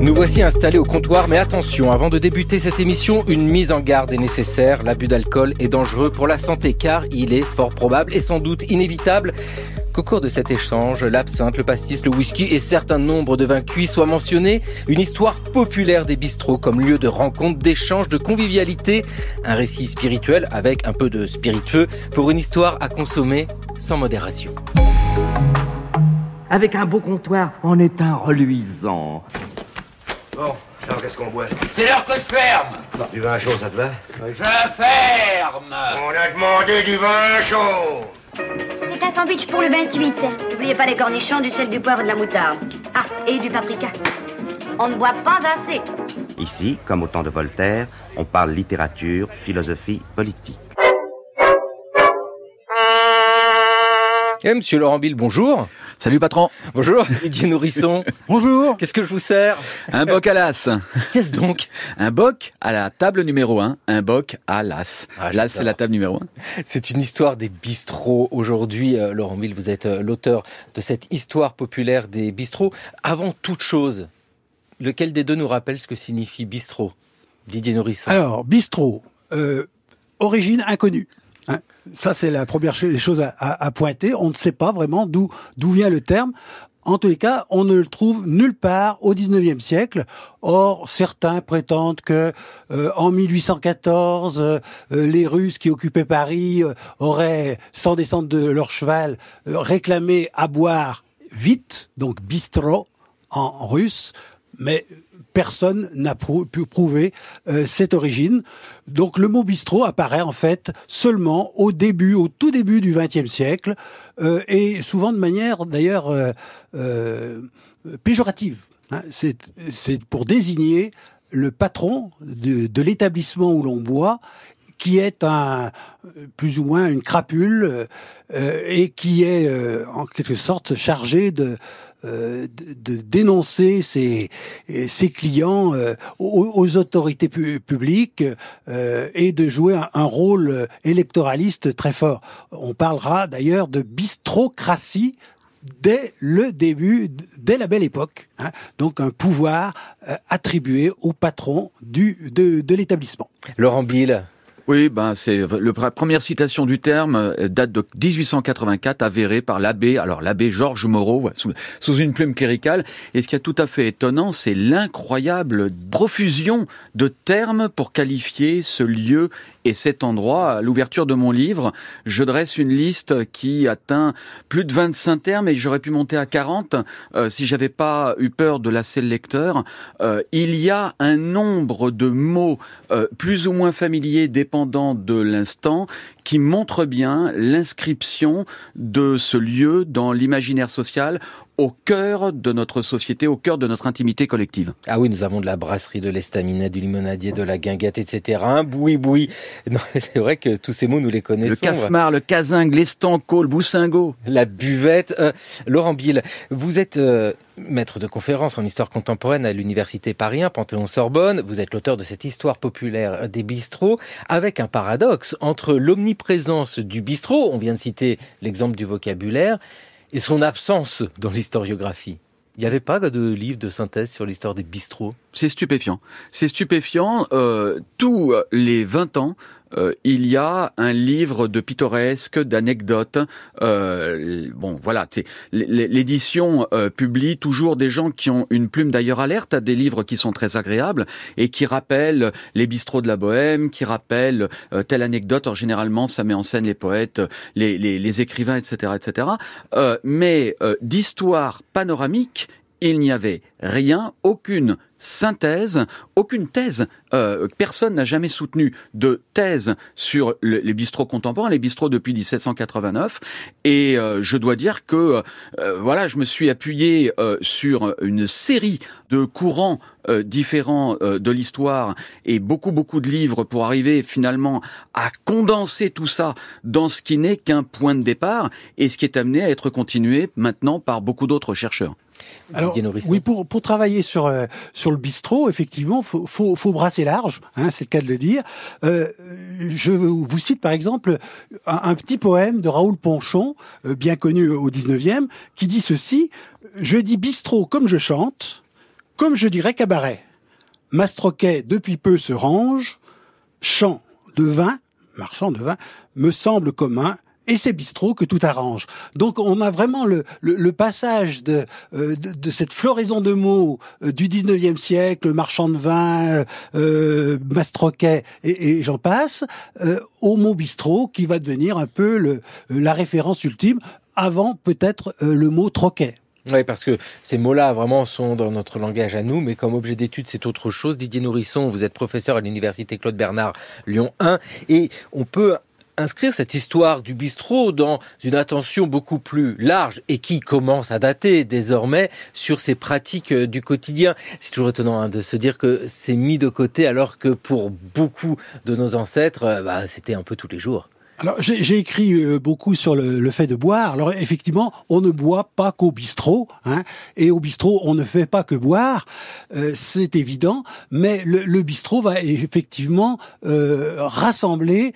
Nous voici installés au comptoir, mais attention, avant de débuter cette émission, une mise en garde est nécessaire. L'abus d'alcool est dangereux pour la santé car il est fort probable et sans doute inévitable qu'au cours de cet échange, l'absinthe, le pastis, le whisky et certains nombres de vins cuits soient mentionnés. Une histoire populaire des bistrots comme lieu de rencontre, d'échange, de convivialité. Un récit spirituel avec un peu de spiritueux pour une histoire à consommer sans modération. Avec un beau comptoir en étain reluisant. Bon, alors qu'est-ce qu'on boit C'est l'heure que je ferme Du vin chaud, ça te va Je ferme On a demandé du vin chaud C'est un sandwich pour le 28. N'oubliez pas les cornichons, du sel, du poivre et de la moutarde. Ah, et du paprika. On ne boit pas assez. Ici, comme au temps de Voltaire, on parle littérature, philosophie, politique. Et eh, Monsieur Laurent Bill, bonjour. Salut patron. Bonjour, Didier Nourrisson. Bonjour. Qu'est-ce que je vous sers Un boc à l'as. Qu'est-ce donc Un boc à la table numéro 1, un boc à l'as. Ah, l'as, c'est la table numéro 1. C'est une histoire des bistrots. Aujourd'hui, euh, Laurent Mille, vous êtes euh, l'auteur de cette histoire populaire des bistrots. Avant toute chose, lequel des deux nous rappelle ce que signifie bistrot Didier Nourrisson. Alors, bistrot, euh, origine inconnue ça, c'est la première chose à, à, pointer. On ne sait pas vraiment d'où d'où vient le terme. En tous les cas, on ne le trouve nulle part au XIXe siècle. Or, certains prétendent que euh, en 1814, euh, euh, les Russes qui occupaient Paris auraient, sans descendre de leur cheval, réclamé à boire vite, donc bistrot en russe, mais personne n'a pu prouver euh, cette origine. Donc le mot bistrot apparaît en fait seulement au début, au tout début du XXe siècle, euh, et souvent de manière d'ailleurs euh, péjorative. Hein. C'est pour désigner le patron de, de l'établissement où l'on boit qui est un plus ou moins une crapule et qui est en quelque sorte chargé de euh, de, dénoncer ses, clients euh, aux, autorités publiques euh, et de jouer un, rôle électoraliste très fort. On parlera d'ailleurs de bistrocratie dès le début, dès la belle époque. Hein. donc un pouvoir attribué au patron du, de, de l'établissement. Laurent Bill oui, ben c'est le première citation du terme euh, date de 1884, avérée par l'abbé, alors l'abbé Georges Moreau, sous, sous, une plume cléricale. Et ce qui est tout à fait étonnant, c'est l'incroyable profusion de termes pour qualifier ce lieu et cet endroit, à l'ouverture de mon livre, je dresse une liste qui atteint plus de 25 termes et j'aurais pu monter à 40 euh, si j'avais pas eu peur de lasser le lecteur. Euh, il y a un nombre de mots euh, plus ou moins familiers dépendant de l'instant qui montre bien l'inscription de ce lieu dans l'imaginaire social au cœur de notre société, au cœur de notre intimité collective. Ah oui, nous avons de la brasserie, de l'estaminet, du limonadier, de la guinguette, etc. Un boui-boui. C'est vrai que tous ces mots, nous les connaissons. Le cafemar, le casingue, l'estanco, le boussingo. La buvette. Euh, Laurent Bill, vous êtes... Euh, maître de conférence en histoire contemporaine à l'université Paris Panthéon-Sorbonne. Vous êtes l'auteur de cette histoire populaire des bistrots, avec un paradoxe entre l'omniprésence du bistrot, on vient de citer l'exemple du vocabulaire, et son absence dans l'historiographie. Il n'y avait pas de livre de synthèse sur l'histoire des bistrots C'est stupéfiant. C'est stupéfiant. Euh, tous les 20 ans, euh, il y a un livre de pittoresque, d'anecdotes. Euh, bon, voilà, l'édition euh, publie toujours des gens qui ont une plume d'ailleurs alerte à des livres qui sont très agréables et qui rappellent les bistrots de la Bohème, qui rappellent telle anecdote. Alors, généralement, ça met en scène les poètes, les, les écrivains, etc., etc. mais d'histoire panoramique, il n'y avait rien, aucune synthèse, aucune thèse. Euh, personne n'a jamais soutenu de thèse sur les bistrots contemporains, les bistrots depuis 1789. Et euh, je dois dire que euh, voilà, je me suis appuyé sur une série de courants différents de l'histoire et beaucoup beaucoup de livres pour arriver finalement à condenser tout ça dans ce qui n'est qu'un point de départ et ce qui est amené à être continué maintenant par beaucoup d'autres chercheurs. Alors, oui, pour, travailler euh, sur, le bistrot, effectivement, faut, faut, brasser large, hein, c'est le cas de le dire. Euh, je vous cite par exemple un, petit poème de Raoul Ponchon, euh, bien connu au 19e, qui dit ceci Je dis bistrot comme je chante, comme je dirais cabaret. Mastroquet depuis peu se range, chant de vin, marchand de vin, me semble commun, et c'est bistrot que tout arrange. Donc on a vraiment le, le, le passage de, euh, de, cette floraison de mots euh, du 19e siècle, marchand de vin, euh, euh, mastroquet et, et j'en passe, au mot bistrot qui va devenir un peu le, la référence ultime avant peut-être le mot troquet. Oui, parce que ces mots-là, vraiment, sont dans notre langage à nous, mais comme objet d'étude, c'est autre chose. Didier Nourisson, vous êtes professeur à l'université Claude Bernard Lyon 1, et on peut inscrire cette histoire du bistrot dans une attention beaucoup plus large et qui commence à dater désormais sur ces pratiques euh, du quotidien. C'est toujours étonnant hein, de se dire que c'est mis de côté alors que pour beaucoup de nos ancêtres, euh, bah, c'était un peu tous les jours. Alors, j'ai écrit euh, beaucoup sur le, fait de boire. Alors, effectivement, on ne boit pas qu'au bistrot, hein, et au bistrot, on ne fait pas que boire, euh, c'est évident, mais le, bistrot va effectivement euh, rassembler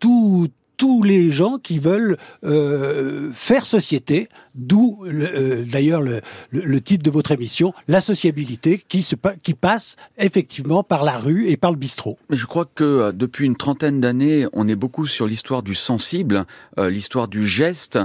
tout tous les gens qui veulent euh, faire société, d'où euh, d'ailleurs le, le, titre de votre émission, la sociabilité qui, se, qui passe effectivement par la rue et par le bistrot. Mais je crois que euh, depuis une trentaine d'années, on est beaucoup sur l'histoire du sensible, euh, l'histoire du geste.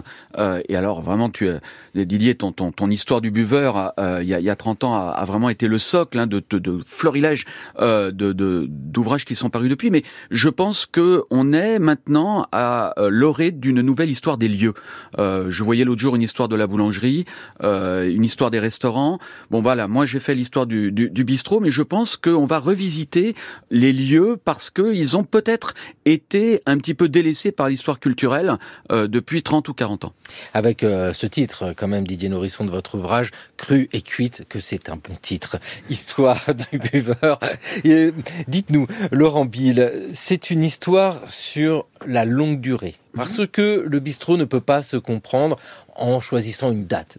et alors vraiment, tu, Didier, ton, ton, histoire du buveur, il y, a, y a 30 ans, a, vraiment été le socle hein, de, de, de, d'ouvrages qui sont parus depuis. Mais je pense que on est maintenant à euh, l'aurait d'une nouvelle histoire des lieux. Euh, je voyais l'autre jour une histoire de la boulangerie, euh, une histoire des restaurants. Bon voilà, moi j'ai fait l'histoire du, bistrot, mais je pense qu'on va revisiter les lieux parce qu'ils ont peut-être été un petit peu délaissés par l'histoire culturelle depuis 30 ou 40 ans. Avec ce titre, quand même, Didier Nourisson de votre ouvrage, Cru et cuite, que c'est un bon titre. Histoire du buveur. Dites-nous, Laurent Bill, c'est une histoire sur la longue durée. Parce que le bistrot ne peut pas se comprendre en choisissant une date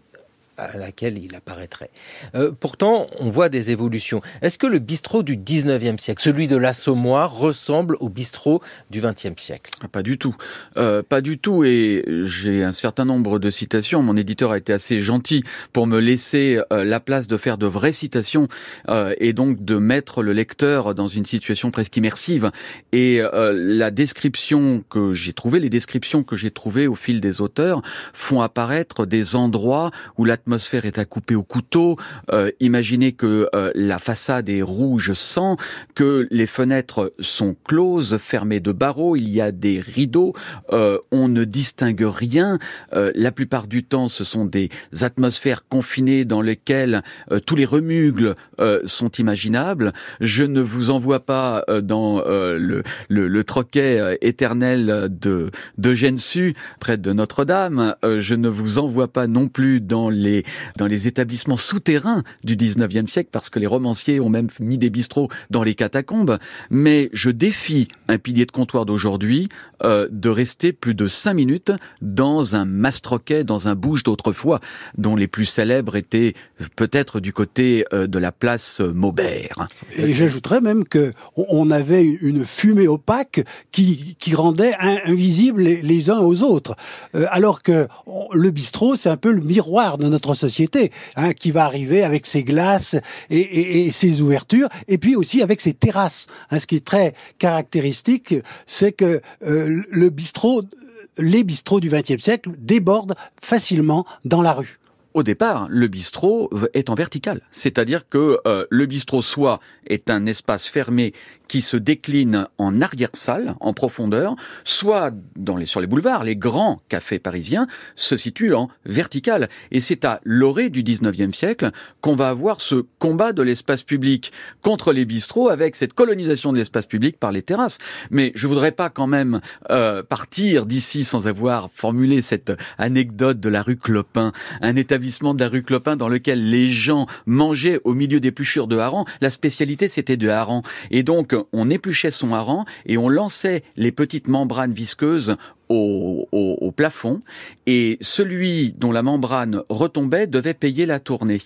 à laquelle il apparaîtrait. Euh, pourtant, on voit des évolutions. Est-ce que le bistrot du 19e siècle, celui de l'Assommoir, ressemble au bistrot du 20e siècle ah, Pas du tout. Euh, pas du tout. Et j'ai un certain nombre de citations. Mon éditeur a été assez gentil pour me laisser euh, la place de faire de vraies citations et donc de mettre le lecteur dans une situation presque immersive. Et la description que j'ai trouvée, les descriptions que j'ai trouvées au fil des auteurs font apparaître des endroits où la l'atmosphère est à couper au couteau. Euh, imaginez que euh, la façade est rouge sang, que les fenêtres sont closes, fermées de barreaux, il y a des rideaux, euh, on ne distingue rien. la plupart du temps, ce sont des atmosphères confinées dans lesquelles tous les remugles sont imaginables. Je ne vous envoie pas dans le, troquet éternel de, de Gensu, près de Notre-Dame. je ne vous envoie pas non plus dans les dans les établissements souterrains du 19e siècle, parce que les romanciers ont même mis des bistrots dans les catacombes. Mais je défie un pilier de comptoir d'aujourd'hui euh, de rester plus de 5 minutes dans un mastroquet, dans un bouge d'autrefois, dont les plus célèbres étaient peut-être du côté euh, de la place Maubert. Et j'ajouterais même que on avait une fumée opaque qui, rendait invisibles les, uns aux autres. Euh, alors que le bistrot, c'est un peu le miroir de notre société, hein, qui va arriver avec ses glaces et, ses ouvertures, et puis aussi avec ses terrasses. Hein, ce qui est très caractéristique, c'est que euh, le bistrot, les bistrots du XXe siècle débordent facilement dans la rue au départ, le bistrot est en vertical. C'est-à-dire que euh, le bistrot soit est un espace fermé qui se décline en arrière-salle, en profondeur, soit dans les, sur les boulevards, les grands cafés parisiens se situent en verticale. Et c'est à l'orée du 19e siècle qu'on va avoir ce combat de l'espace public contre les bistrots avec cette colonisation de l'espace public par les terrasses. Mais je voudrais pas quand même euh, partir d'ici sans avoir formulé cette anecdote de la rue Clopin, un établissement de la rue Clopin dans lequel les gens mangeaient au milieu des pluchures de Haran. La spécialité c'était de Haran. Et donc on épluchait son hareng et on lançait les petites membranes visqueuses au, au, plafond et celui dont la membrane retombait devait payer la tournée.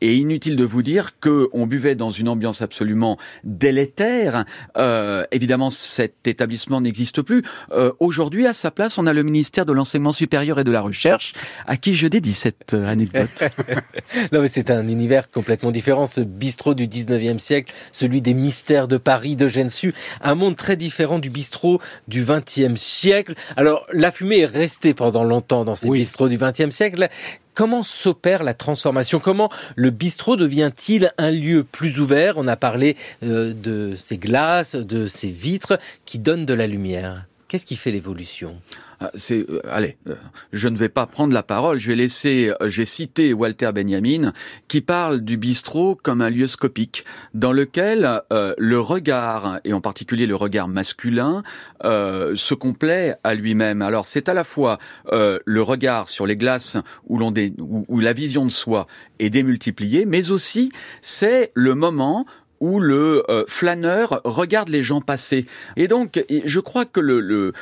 Et inutile de vous dire que on buvait dans une ambiance absolument délétère. Euh, évidemment, cet établissement n'existe plus. Euh, Aujourd'hui, à sa place, on a le ministère de l'enseignement supérieur et de la recherche, à qui je dédie cette anecdote. non, mais c'est un univers complètement différent, ce bistrot du 19e siècle, celui des mystères de Paris, de Gensu, un monde très différent du bistrot du 20e siècle. Alors, alors, la fumée est restée pendant longtemps dans ces bistrots du XXe siècle. Comment s'opère la transformation Comment le bistrot devient-il un lieu plus ouvert On a parlé euh, de ces glaces, de ces vitres qui donnent de la lumière. Qu'est-ce qui fait l'évolution ah, c'est euh, allez, euh, je ne vais pas prendre la parole, je vais laisser euh, j'ai cité Walter Benjamin qui parle du bistrot comme un lieu scopique dans lequel le regard et en particulier le regard masculin se complaît à lui-même. Alors c'est à la fois le regard sur les glaces où l'on dé... où la vision de soi est démultipliée, mais aussi c'est le moment où le euh, flâneur regarde les gens passer. Et donc, je crois que le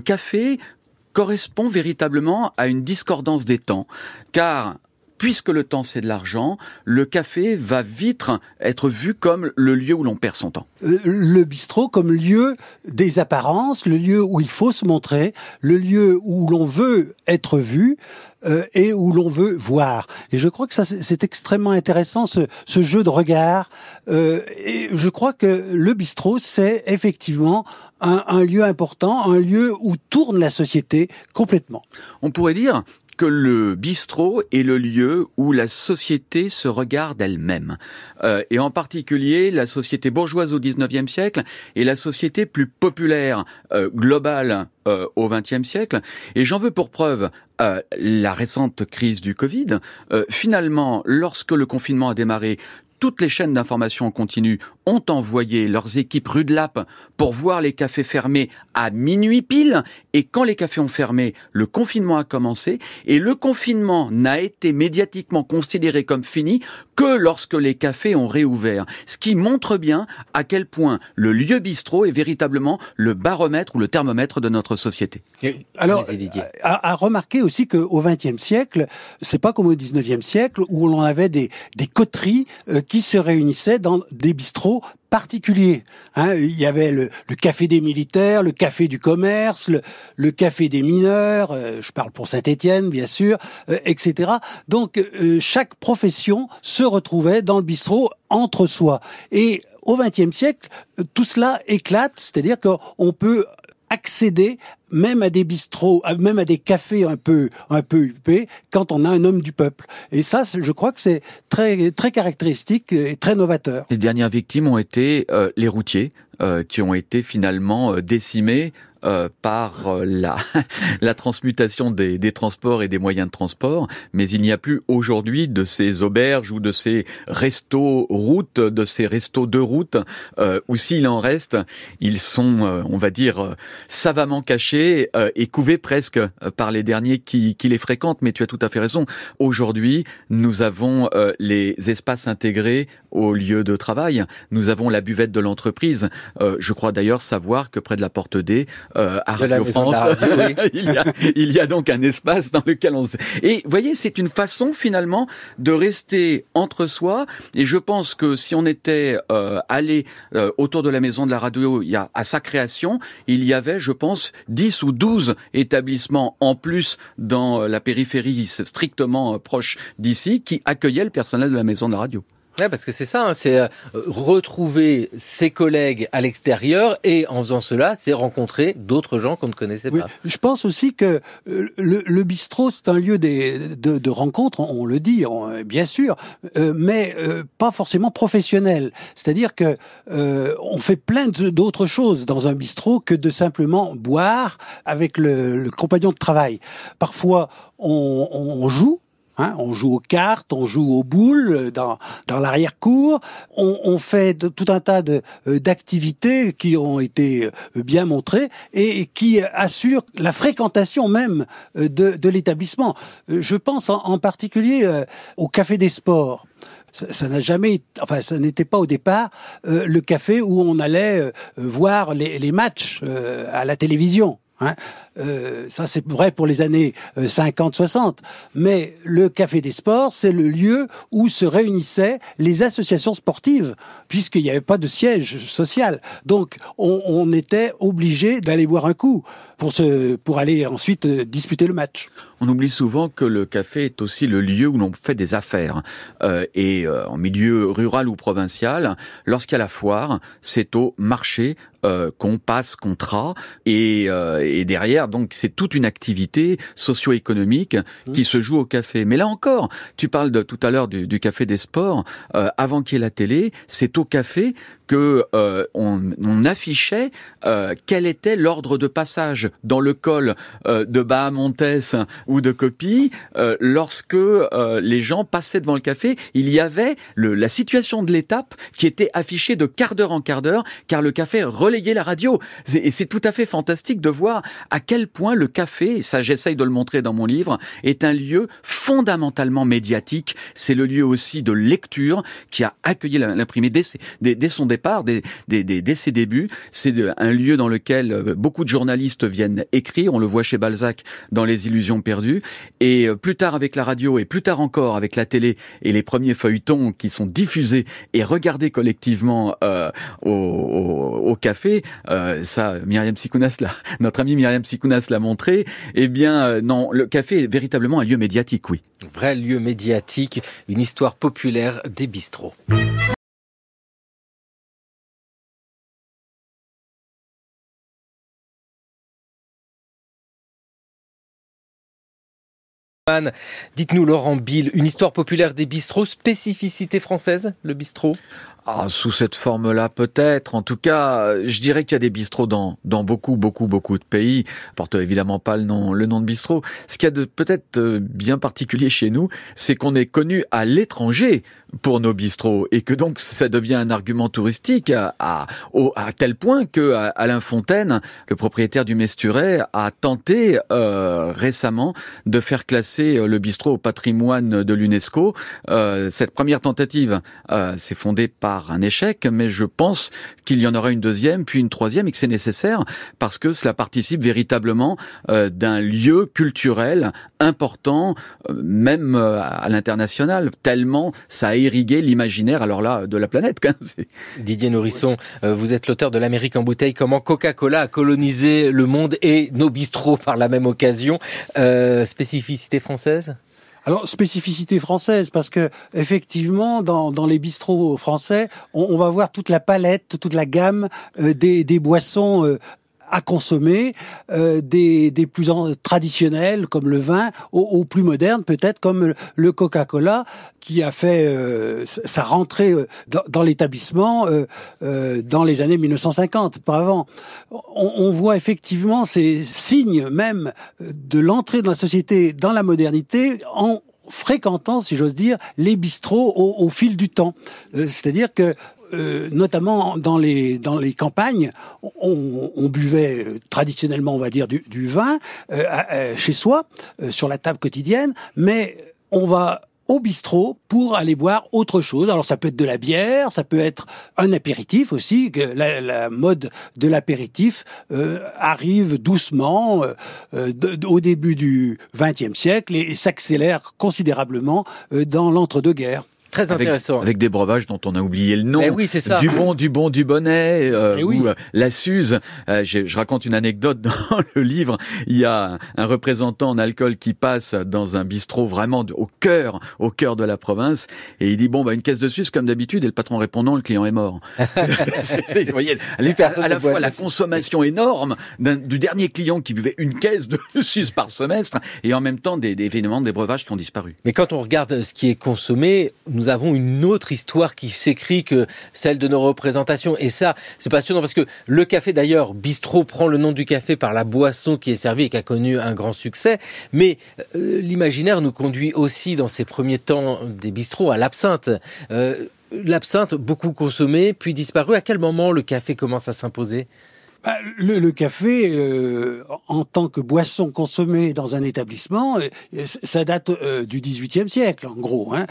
café correspond véritablement à une discordance des temps, car puisque le temps c'est de l'argent, le café va vite être vu comme le lieu où l'on perd son temps. Euh, le bistrot comme lieu des apparences, le lieu où il faut se montrer, le lieu où l'on veut être vu euh, et où l'on veut voir. Et je crois que ça c'est extrêmement intéressant ce, jeu de regard. Euh, et je crois que le bistrot c'est effectivement un, un lieu important, un lieu où tourne la société complètement. On pourrait dire que le bistrot est le lieu où la société se regarde elle-même, euh, et en particulier la société bourgeoise au XIXe siècle et la société plus populaire euh, globale euh, au XXe siècle. Et j'en veux pour preuve la récente crise du Covid. finalement, lorsque le confinement a démarré, toutes les chaînes d'information en continu ont envoyé leurs équipes rue de Lappe pour voir les cafés fermés à minuit pile. Et quand les cafés ont fermé, le confinement a commencé. Et le confinement n'a été médiatiquement considéré comme fini que lorsque les cafés ont réouvert. Ce qui montre bien à quel point le lieu bistrot est véritablement le baromètre ou le thermomètre de notre société. Alors, à, remarquer aussi qu'au XXe siècle, c'est pas comme au XIXe siècle où l'on avait des, coteries euh, qui se réunissaient dans des bistrots particuliers. Hein. il y avait le, café des militaires, le café du commerce, le, café des mineurs, euh, je parle pour Saint-Étienne bien sûr, euh, etc. Donc euh, chaque profession se retrouvait dans le bistrot entre soi. Et au XXe siècle, tout cela éclate, c'est-à-dire qu'on peut accéder même à des bistrots, même à des cafés un peu un peu huppés quand on a un homme du peuple. Et ça, je crois que c'est très très caractéristique et très novateur. Les dernières victimes ont été euh, les routiers euh, qui ont été finalement euh, décimés euh, par euh, la, la transmutation des, des, transports et des moyens de transport, mais il n'y a plus aujourd'hui de ces auberges ou de ces restos routes, de ces restos de route, euh, où s'il en reste, ils sont, euh, on va dire, savamment cachés et couvés presque par les derniers qui, qui, les fréquentent, mais tu as tout à fait raison. Aujourd'hui, nous avons les espaces intégrés au lieu de travail, nous avons la buvette de l'entreprise. je crois d'ailleurs savoir que près de la porte D, euh, il, y a, donc un espace dans lequel on se... Et voyez, c'est une façon finalement de rester entre soi. Et je pense que si on était euh, allé euh, autour de la maison de la radio il y a, à sa création, il y avait, je pense, 10 ou 12 établissements en plus dans la périphérie strictement euh, proche d'ici qui accueillaient le personnel de la maison de la radio. Ouais, parce que c'est ça, hein, c'est euh, retrouver ses collègues à l'extérieur et en faisant cela, c'est rencontrer d'autres gens qu'on ne connaissait pas. je pense aussi que euh, le, bistrot, c'est un lieu des, de, de rencontre, on, le dit, euh, bien sûr, mais pas forcément professionnel. C'est-à-dire que on fait plein d'autres choses dans un bistrot que de simplement boire avec le, le compagnon de travail. Parfois, on, on joue Hein, on joue aux cartes, on joue aux boules euh, dans, dans l'arrière-cour, on, fait tout un tas euh, d'activités qui ont été euh, bien montrées et qui assurent la fréquentation même de, l'établissement. Je pense en, particulier au Café des Sports ça n'a jamais, enfin, ça n'était pas au départ le café où on allait voir les, matchs à la télévision. Hein. Euh, ça, c'est vrai pour les années 50-60. Euh, Mais le Café des Sports, c'est le lieu où se réunissaient les associations sportives, puisqu'il n'y avait pas de siège social. Donc, on était obligé d'aller boire un coup pour, se, pour aller ensuite euh, disputer le match. On oublie souvent que le café est aussi le lieu où l'on fait des affaires. Euh, et euh, en milieu rural ou provincial, lorsqu'il y a la foire, c'est au marché euh, qu'on passe contrat. Et, euh, et derrière, donc, c'est toute une activité socio-économique mmh. qui se joue au café. Mais là encore, tu parles de, tout à l'heure du, du, café des sports. avant qu'il y ait la télé, c'est au café que on, on, affichait quel était l'ordre de passage dans le col euh, de Bahamontès ou de Copy, euh, lorsque euh, les gens passaient devant le café, il y avait le, la situation de l'étape qui était affichée de quart d'heure en quart d'heure, car le café relayait la radio. Et c'est tout à fait fantastique de voir à quel point le café, et ça j'essaye de le montrer dans mon livre, est un lieu fondamentalement médiatique. C'est le lieu aussi de lecture qui a accueilli l'imprimé dès, son départ, dès ses débuts. C'est un lieu dans lequel beaucoup de journalistes viennent écrits. On le voit chez Balzac dans Les Illusions perdues. Et euh, plus tard avec la radio et plus tard encore avec la télé et les premiers feuilletons qui sont diffusés et regardés collectivement euh, au, café, euh, ça, Myriam Sikounas, notre amie Myriam Sikounas l'a montré, eh bien non, le café est véritablement un lieu médiatique, oui. Un Vrai lieu médiatique, une histoire populaire des bistrots. Dites-nous, Laurent Bill, une histoire populaire des bistrots, spécificité française, le bistrot ah, sous cette forme-là, peut-être. En tout cas, je dirais qu'il y a des bistrots dans, dans beaucoup, beaucoup, beaucoup de pays. porte évidemment pas le nom, le nom de bistrot. Ce qu'il y a de peut-être euh, bien particulier chez nous, c'est qu'on est connu à l'étranger pour nos bistrots et que donc ça devient un argument touristique à, tel point que Alain Fontaine, le propriétaire du Mesturet, a tenté euh, récemment de faire classer euh, le bistrot au patrimoine de l'UNESCO. cette première tentative, s'est fondée par un échec, mais je pense qu'il y en aura une deuxième, puis une troisième, et que c'est nécessaire parce que cela participe véritablement euh, d'un lieu culturel important, euh, même euh, à l'international, tellement ça a irrigué l'imaginaire, alors là, de la planète. Didier Nourisson, vous êtes l'auteur de L'Amérique en bouteille, comment Coca-Cola a colonisé le monde et nos bistrots par la même occasion. spécificité française alors, spécificité française, parce que effectivement, dans, les bistrots français, on, va voir toute la palette, toute la gamme euh, des, boissons euh, à consommer, euh, des, des, plus traditionnels comme le vin, aux, plus modernes peut-être comme le Coca-Cola, qui a fait euh, sa rentrée euh, dans, l'établissement dans les années 1950, pas avant. On, on, voit effectivement ces signes même de l'entrée de la société dans la modernité en fréquentant, si j'ose dire, les bistrots au fil du temps. C'est-à-dire que euh, notamment dans les campagnes, on, buvait euh, traditionnellement, on va dire, du, vin euh, chez soi, sur la table quotidienne, mais on va au bistrot pour aller boire autre chose. Alors ça peut être de la bière, ça peut être un apéritif aussi. La, mode de l'apéritif arrive doucement au début du XXe siècle et, s'accélère considérablement dans l'entre-deux-guerres. Très intéressant. Avec, des breuvages dont on a oublié le nom. Mais ben oui, c'est ça. Du bon, du bon, du bonnet, euh, eh ou euh, la Suze. Euh, je, raconte une anecdote dans le livre. Il y a un représentant en alcool qui passe dans un bistrot vraiment au cœur, au cœur de la province, et il dit bon bah une caisse de Suze comme d'habitude, et le patron répondant le client est mort. vous voyez, les à, la fois la consommation énorme du dernier client qui buvait une caisse de Suze par semestre, et en même temps des, des événements, des breuvages qui ont disparu. Mais quand on regarde ce qui est consommé, nous nous avons une autre histoire qui s'écrit que celle de nos représentations. Et ça, c'est passionnant parce que le café, d'ailleurs, bistrot prend le nom du café par la boisson qui est servie et qui a connu un grand succès. Mais euh, l'imaginaire nous conduit aussi, dans ces premiers temps des bistrots, à l'absinthe. Euh, l'absinthe, beaucoup consommée, puis disparue. À quel moment le café commence à s'imposer bah, le, café, euh, en tant que boisson consommée dans un établissement, euh, ça date euh, du XVIIIe siècle, en gros. Hein.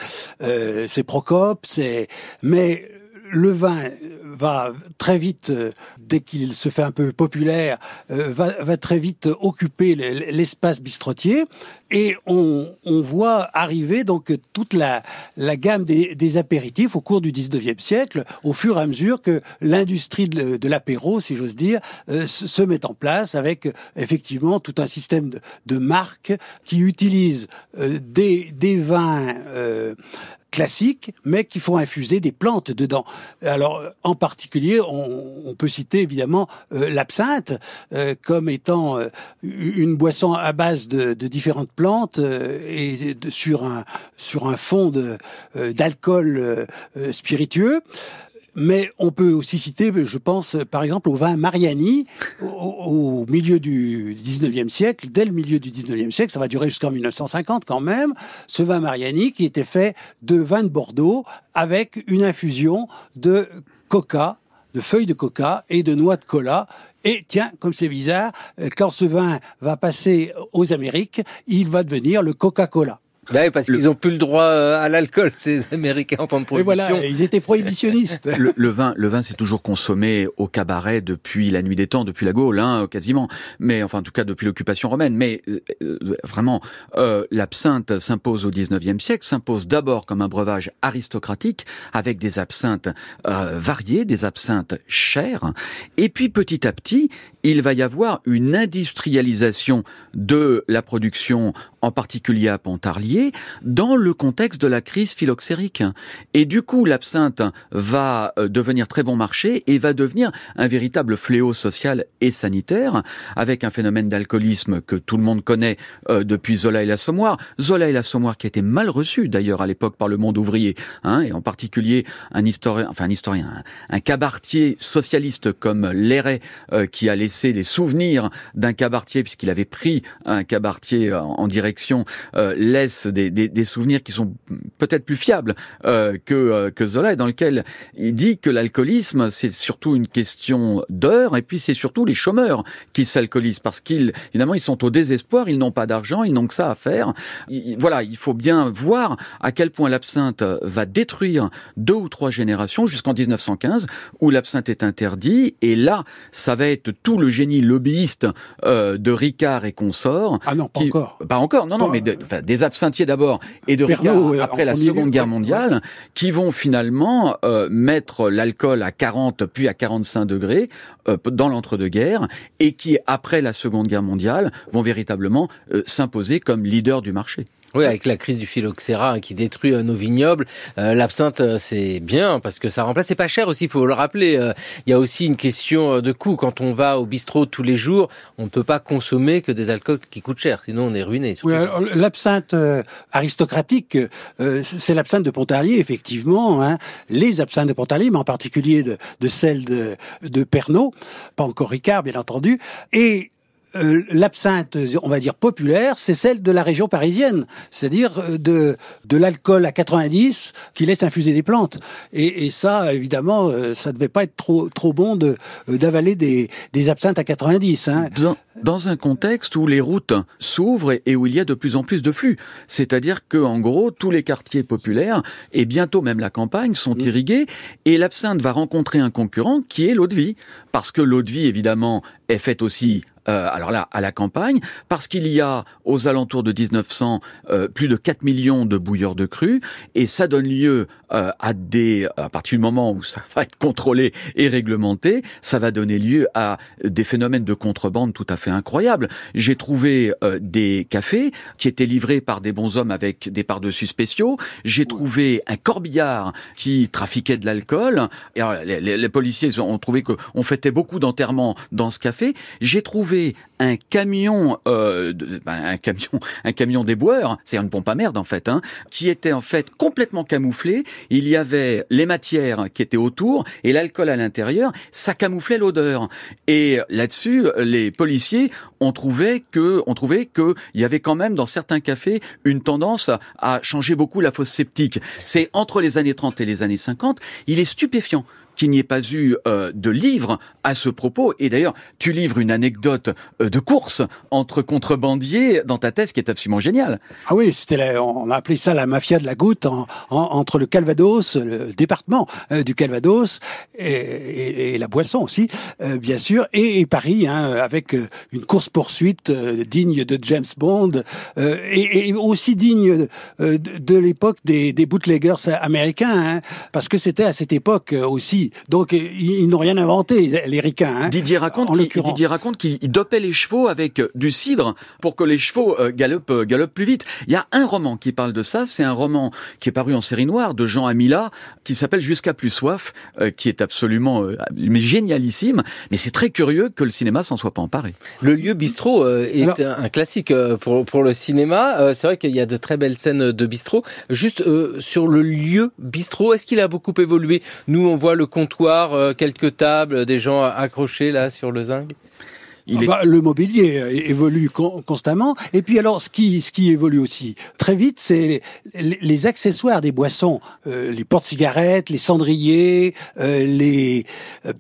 c'est Procope, c'est. Mais le vin euh, va très vite, euh, dès qu'il se fait un peu populaire, euh, va, très vite occuper l'espace bistrotier et on, voit arriver donc toute la, gamme des, apéritifs au cours du 19e siècle, au fur et à mesure que l'industrie de, l'apéro, si j'ose dire, se met en place avec effectivement tout un système de, marques qui utilisent des, vins classiques, mais qui font infuser des plantes dedans. Alors, euh, en particulier, on, peut citer évidemment euh, l'absinthe euh, comme étant une boisson à base de, différentes plantes et sur un sur un fond d'alcool spiritueux. Mais on peut aussi citer, je pense, par exemple, au vin Mariani, au, milieu du 19e siècle, dès le milieu du 19e siècle, ça va durer jusqu'en 1950 quand même, ce vin Mariani qui était fait de vin de Bordeaux avec une infusion de coca, de feuilles de coca et de noix de cola. Et tiens, comme c'est bizarre, quand ce vin va passer aux Amériques, il va devenir le Coca-Cola. Bah oui, parce qu'ils ont plus le droit euh, à l'alcool, ces Américains en temps de prohibition. Et voilà, ils étaient prohibitionnistes. le, le, vin, le vin, toujours consommé au cabaret depuis la nuit des temps, depuis la Gaule, hein, quasiment. Mais enfin, en tout cas, depuis l'occupation romaine. Mais euh, euh, vraiment, l'absinthe s'impose au XIXe siècle, s'impose d'abord comme un breuvage aristocratique, avec des absinthes euh, variées, des absinthes chères. Et puis, petit à petit, il va y avoir une industrialisation de la production, en particulier à Pontarlier, dans le contexte de la crise phylloxérique. Et du coup, l'absinthe va euh, devenir très bon marché et va devenir un véritable fléau social et sanitaire, avec un phénomène d'alcoolisme que tout le monde connaît euh, depuis Zola et l'Assommoir. Zola et l'Assommoir qui a mal reçu d'ailleurs à l'époque par le monde ouvrier, hein, et en particulier un historien, enfin un historien, un, Cabartier socialiste comme Léret euh, qui a laissé c'est les souvenirs d'un cabaretier, puisqu'il avait pris un cabaretier en direction, euh, laisse des, des, souvenirs qui sont peut-être plus fiables euh, que, euh, que Zola, et dans lequel il dit que l'alcoolisme, c'est surtout une question d'heures, et puis c'est surtout les chômeurs qui s'alcoolisent, parce qu'ils, évidemment, ils sont au désespoir, ils n'ont pas d'argent, ils n'ont que ça à faire. voilà, il faut bien voir à quel point l'absinthe va détruire deux ou trois générations, jusqu'en 1915, où l'absinthe est interdit, et là, ça va être tout le génie lobbyiste euh, de Ricard et consorts. Ah non, pas encore. Pas encore, non, non, mais euh, des absentiers d'abord et de Ricard après la Seconde Guerre mondiale, qui vont finalement euh, mettre l'alcool à 40 puis à 45 degrés dans l'entre-deux-guerres et qui, après la Seconde Guerre mondiale, vont véritablement s'imposer comme leader du marché. Oui, avec la crise du phylloxéra qui détruit euh, nos vignobles, euh, l'absinthe euh, c'est bien parce que ça remplace, c'est pas cher aussi, il faut le rappeler. Il y a aussi une question de coût. Quand on va au bistrot tous les jours, on ne peut pas consommer que des alcools qui coûtent cher, sinon on est ruiné. Oui, l'absinthe aristocratique, c'est l'absinthe de Pontarlier effectivement, hein. les absinthes de Pontarlier, mais en particulier de, de celle de, de Pernod, pas encore Ricard bien entendu, et euh, l'absinthe, on va dire populaire, c'est celle de la région parisienne, c'est-à-dire euh, de de l'alcool à 90 qui laisse infuser des plantes. Et, ça, évidemment, euh, ça devait pas être trop trop bon de d'avaler des des absinthes à 90. Hein. Dans, dans, un contexte où les routes s'ouvrent et, où il y a de plus en plus de flux, c'est-à-dire que en gros tous les quartiers populaires et bientôt même la campagne sont mm. irrigués et l'absinthe va rencontrer un concurrent qui est l'eau de vie parce que l'eau de vie évidemment est faite aussi euh, alors là, à la campagne, parce qu'il y a aux alentours de 1900 euh, plus de 4 millions de bouilleurs de crues, et ça donne lieu euh, à des, à partir du moment où ça va être contrôlé et réglementé, ça va donner lieu à des phénomènes de contrebande tout à fait incroyables. J'ai trouvé des cafés qui étaient livrés par des bons hommes avec des pardessus spéciaux. J'ai trouvé un corbillard qui trafiquait de l'alcool. Et les, les policiers ont trouvé qu'on fêtait beaucoup d'enterrements dans ce café j'ai trouvé un camion, euh, ben, un camion, un camion des c'est une pompe à merde en fait, hein, qui était en fait complètement camouflé. Il y avait les matières qui étaient autour et l'alcool à l'intérieur, ça camouflait l'odeur. Et là-dessus, les policiers ont trouvé que, ont trouvé que y avait quand même dans certains cafés une tendance à changer beaucoup la fosse sceptique. C'est entre les années 30 et les années 50, il est stupéfiant qu'il n'y ait pas eu euh, de livre à ce propos. Et d'ailleurs, tu livres une anecdote euh, de course entre contrebandiers dans ta thèse qui est absolument géniale. Ah oui, c'était on a appelé ça la mafia de la goutte en, entre le Calvados, le département euh, du Calvados et, et, la boisson aussi, bien sûr, et, Paris, hein, avec une course poursuite digne de James Bond et, aussi digne de, de l'époque des, des bootleggers américains, hein, parce que c'était à cette époque aussi donc euh, ils, n'ont rien inventé, les ricains. Hein, Didier raconte, Didier raconte qu'il dopait les chevaux avec euh, du cidre pour que les chevaux euh, galopent, galopent plus vite. Il y a un roman qui parle de ça, c'est un roman qui est paru en série noire de Jean Amila, qui s'appelle Jusqu'à plus soif, qui est absolument mais génialissime. Mais c'est très curieux que le cinéma s'en soit pas emparé. Le lieu bistrot est un classique pour, le cinéma. C'est vrai qu'il y a de très belles scènes de bistrot. Juste sur le lieu bistrot, est-ce qu'il a beaucoup évolué Nous, on voit le comptoir, euh, quelques tables, des gens accrochés là sur le zinc ah bah, le mobilier euh, évolue constamment. Et puis alors, ce qui, ce qui évolue aussi très vite, c'est les, accessoires des boissons, euh, les portes-cigarettes, les cendriers, euh, les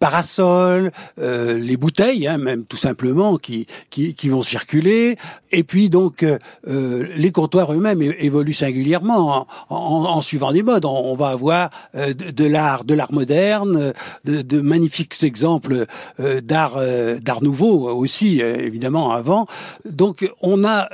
parasols, les bouteilles, hein, même tout simplement, qui, qui, vont circuler. Et puis donc, les comptoirs eux-mêmes évoluent singulièrement en, suivant des modes. On, va avoir de l'art, de l'art moderne, de, de, magnifiques exemples d'art, d'art nouveau aussi euh, évidemment avant. Donc on a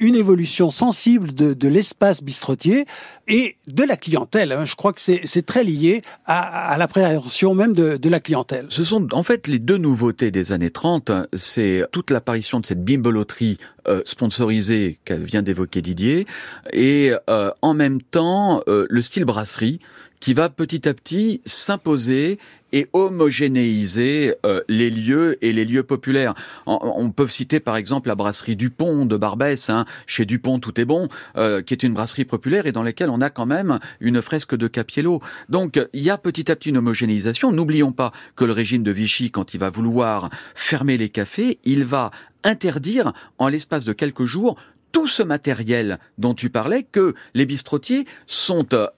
une évolution sensible de, de l'espace bistrotier et de la clientèle. Hein. Je crois que c'est très lié à, à l'appréhension même de, la clientèle. Ce sont en fait les deux nouveautés des années 30. C'est toute l'apparition de cette bimboloterie euh, sponsorisée qu'elle vient d'évoquer Didier et euh, en même temps le style brasserie qui va petit à petit s'imposer et homogénéiser euh, les lieux et les lieux populaires. on peut citer par exemple la brasserie Dupont de Barbès, hein, chez Dupont tout est bon, euh, qui est une brasserie populaire et dans laquelle on a quand même une fresque de Capiello. Donc il y a petit à petit une homogénéisation. N'oublions pas que le régime de Vichy, quand il va vouloir fermer les cafés, il va interdire en l'espace de quelques jours tout ce matériel dont tu parlais que les bistrotiers sont euh,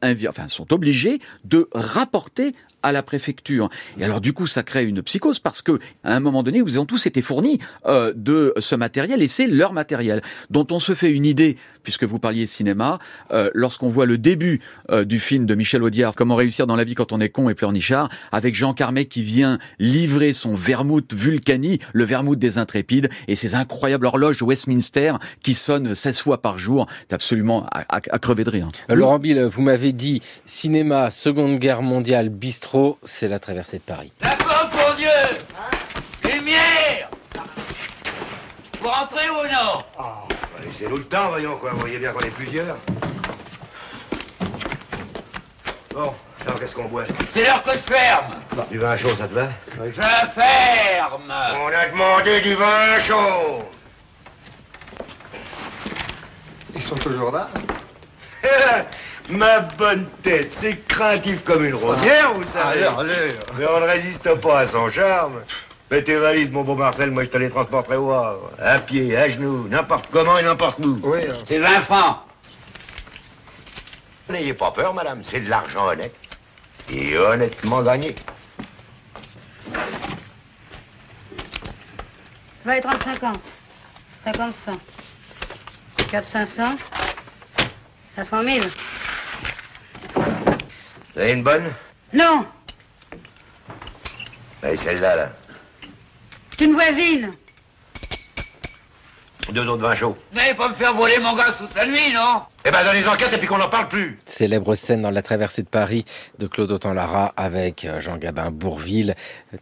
obligés de rapporter à la préfecture. Et alors du coup, ça crée une psychose parce que à un moment donné, vous ont tous été fournis euh, de ce matériel et c'est leur matériel dont on se fait une idée puisque vous parliez cinéma euh, lorsqu'on voit le début euh, du film de Michel Audiard Comment réussir dans la vie quand on est con et pleurnichard avec Jean Carmet qui vient livrer son vermouth Vulcani, le vermouth des intrépides et ces incroyables horloges Westminster qui sonnent 16 fois par jour, c'est absolument à, crever de rire. Laurent Bill, vous m'avez dit cinéma, Seconde Guerre mondiale, bistrot c'est la traversée de Paris. D'accord pour Dieu hein Lumière Vous rentrez ou non oh, Laissez-nous le temps, voyons quoi. Vous voyez bien qu'on est plusieurs. Bon, alors qu'est-ce qu'on boit C'est l'heure que je ferme bah, Du vin chaud, ça te va Je ferme On a demandé du vin chaud Ils sont toujours là hein Ma bonne tête, c'est craintif comme une rosière, vous savez. Ah, Mais on ne résiste pas à son charme. Mets tes valises, mon beau Marcel, moi je te les transporterai au Havre. À pied, à genoux, n'importe comment et n'importe où. Hein. C'est 20 francs. N'ayez pas peur, madame, c'est de l'argent honnête. Et honnêtement gagné. 20 et 30, 50. 50, 100. 4, 500. 500 000. Vous avez une bonne Non. Ah, et celle-là, là. C'est une voisine. Deux autres vins chauds. Vous n'allez pas me faire voler mon gars toute la nuit, non eh bien, dans les enquêtes et puis qu'on n'en parle plus. Célèbre scène dans la traversée de Paris de Claude Autant-Lara avec euh, Jean Gabin Bourville,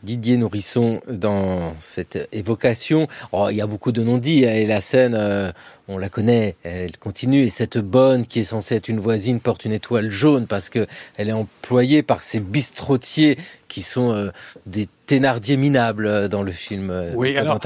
Didier Nourisson dans cette évocation. Oh, il y a beaucoup de non-dits hein, et la scène, euh, on la connaît, elle continue et cette bonne qui est censée être une voisine porte une étoile jaune parce que elle est employée par ces bistrotiers qui sont euh, des thénardiers minables dans le film oui, alors,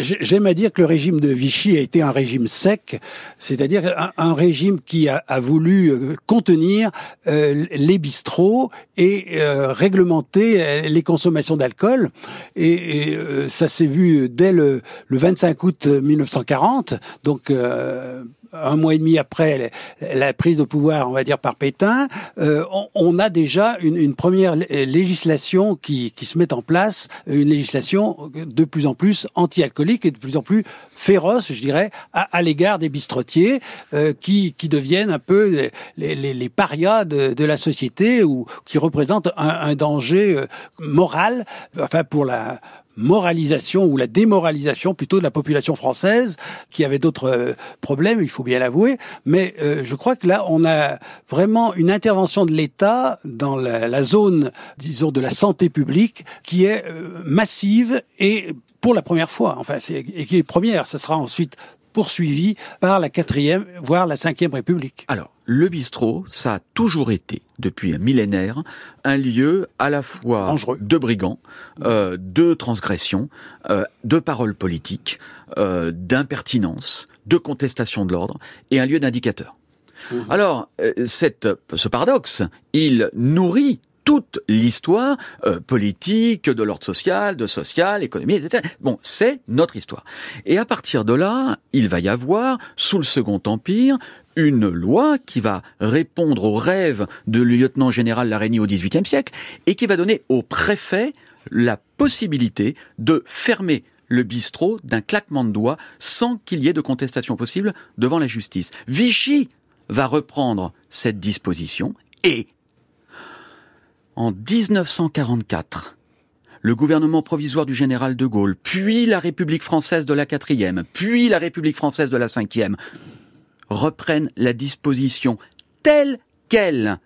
j'aime à dire que le régime de Vichy a été un régime sec, c'est-à-dire un, un régime qui a, voulu euh, contenir euh, les bistrots et euh, réglementer les consommations d'alcool. Et, ça s'est vu dès le, le, 25 août 1940, donc un mois et demi après la prise de pouvoir, on va dire par Pétain, euh, on, a déjà une, une première législation qui, qui, se met en place, une législation de plus en plus anti-alcoolique et de plus en plus féroce, je dirais, à, l'égard des bistrotiers euh, qui, qui, deviennent un peu les, les, les parias de, la société ou qui représentent un, un danger euh, moral, enfin pour la moralisation ou la démoralisation plutôt de la population française qui avait d'autres euh, problèmes, il faut bien l'avouer. Mais euh, je crois que là, on a vraiment une intervention de l'État dans la, zone, disons, de la santé publique qui est euh, massive et pour la première fois, enfin, c'est, et qui est première, ça sera ensuite poursuivi par la quatrième, voire la cinquième République. Alors, le bistrot, ça a toujours été, depuis un millénaire, un lieu à la fois de brigands, euh, de transgressions, euh, de paroles politiques, euh, d'impertinence, de contestation de l'ordre, et un lieu d'indicateur. Mmh. Alors, ce paradoxe, il nourrit toute l'histoire euh, politique, de l'ordre social, de social, économie, etc. Bon, c'est notre histoire. Et à partir de là, il va y avoir, sous le Second Empire, une loi qui va répondre aux rêves de lieutenant général Larénie au XVIIIe siècle et qui va donner au préfet la possibilité de fermer le bistrot d'un claquement de doigts sans qu'il y ait de contestation possible devant la justice. Vichy va reprendre cette disposition et en 1944 le gouvernement provisoire du général de Gaulle, puis la République française de la quatrième, puis la République française de la cinquième, reprennent la disposition telle qu'elle.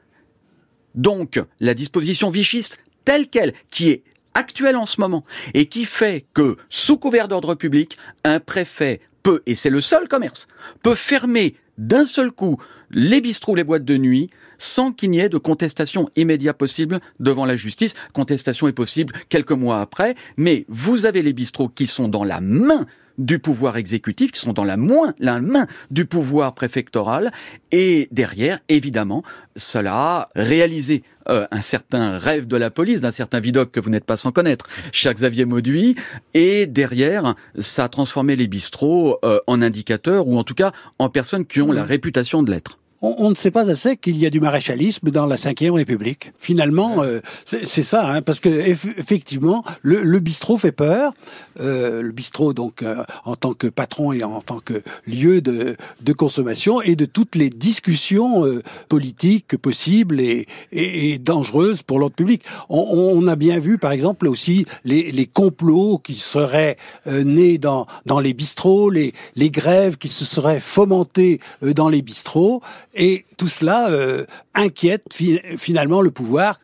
Donc, la disposition vichiste telle qu'elle, qui est actuelle en ce moment, et qui fait que, sous couvert d'ordre public, un préfet peut, et c'est le seul commerce, peut fermer d'un seul coup les bistrots, les boîtes de nuit, sans qu'il n'y ait de contestation immédiate possible devant la justice. Contestation est possible quelques mois après, mais vous avez les bistrots qui sont dans la main du pouvoir exécutif, qui sont dans la, main du pouvoir préfectoral, et derrière, évidemment, cela a réalisé euh, un certain rêve de la police, d'un certain vidoc que vous n'êtes pas sans connaître, cher Xavier Mauduit, et derrière, ça a transformé les bistrots euh, en indicateurs, ou en tout cas en personnes qui ont la mmh. réputation de l'être on, ne sait pas assez qu'il y a du maréchalisme dans la Ve République. Finalement, euh, c'est ça, hein, parce que effectivement, le, bistrot fait peur. Euh, le bistrot, donc, euh, en tant que patron et en tant que lieu de, consommation et de toutes les discussions politiques possibles et, et, et dangereuses pour l'ordre public. On, a bien vu, par exemple, aussi les, complots qui seraient nés dans, les bistrots, les, les grèves qui se seraient fomentées dans les bistrots et tout cela euh, inquiète finalement le pouvoir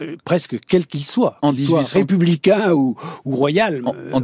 euh, presque quel qu'il soit, en républicain ou, ou royal. En, en,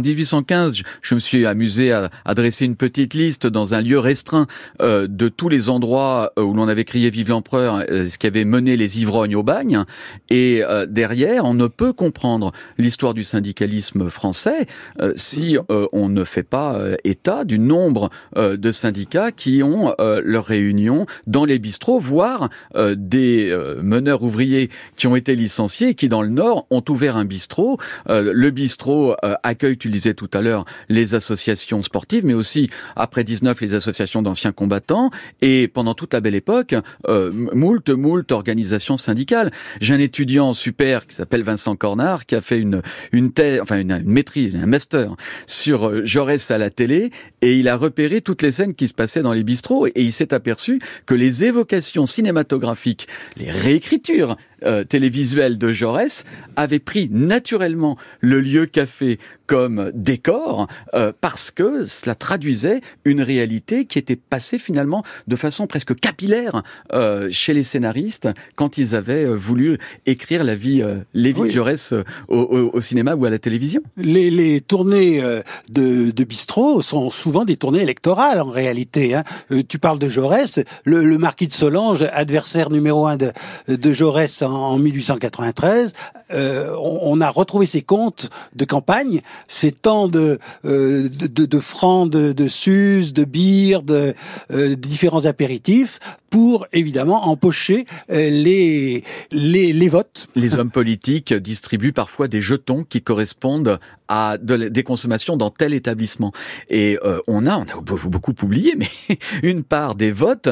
1815, euh, je, me suis amusé à, dresser une petite liste dans un lieu restreint euh, de tous les endroits où l'on avait crié vive l'empereur, ce qui avait mené les ivrognes au bagne. Et derrière, on ne peut comprendre l'histoire du syndicalisme français si on ne fait pas état du nombre de syndicats qui ont leurs réunions dans les bistrots, voire des meneurs ouvriers qui ont été licenciés qui dans le Nord ont ouvert un bistrot. Euh, le bistrot euh, accueille, tu le disais tout à l'heure, les associations sportives, mais aussi après 19 les associations d'anciens combattants et pendant toute la belle époque, euh, moult moult organisations syndicales. J'ai un étudiant super qui s'appelle Vincent Cornard qui a fait une une thèse, enfin une, maîtrise, un master sur euh, Jaurès à la télé et il a repéré toutes les scènes qui se passaient dans les bistrots et il s'est aperçu que les évocations cinématographiques, les réécritures euh, télévisuel de Jaurès avait pris naturellement le lieu café comme décor euh, parce que cela traduisait une réalité qui était passée finalement de façon presque capillaire euh, chez les scénaristes quand ils avaient voulu écrire la vie, les vies de Jaurès au, cinéma ou à la télévision. Les, tournées de, de bistrot sont souvent des tournées électorales en réalité. Hein. tu parles de Jaurès, le, marquis de Solange, adversaire numéro un de, de Jaurès en 1893, euh, on, a retrouvé ses comptes de campagne, ces temps euh, de, de, de, francs, de, de sus, de bière, euh, de, différents apéritifs, pour évidemment empocher les, les, les votes. Les hommes politiques distribuent parfois des jetons qui correspondent à des consommations dans tel établissement. Et on a, on a beaucoup oublié, mais une part des votes,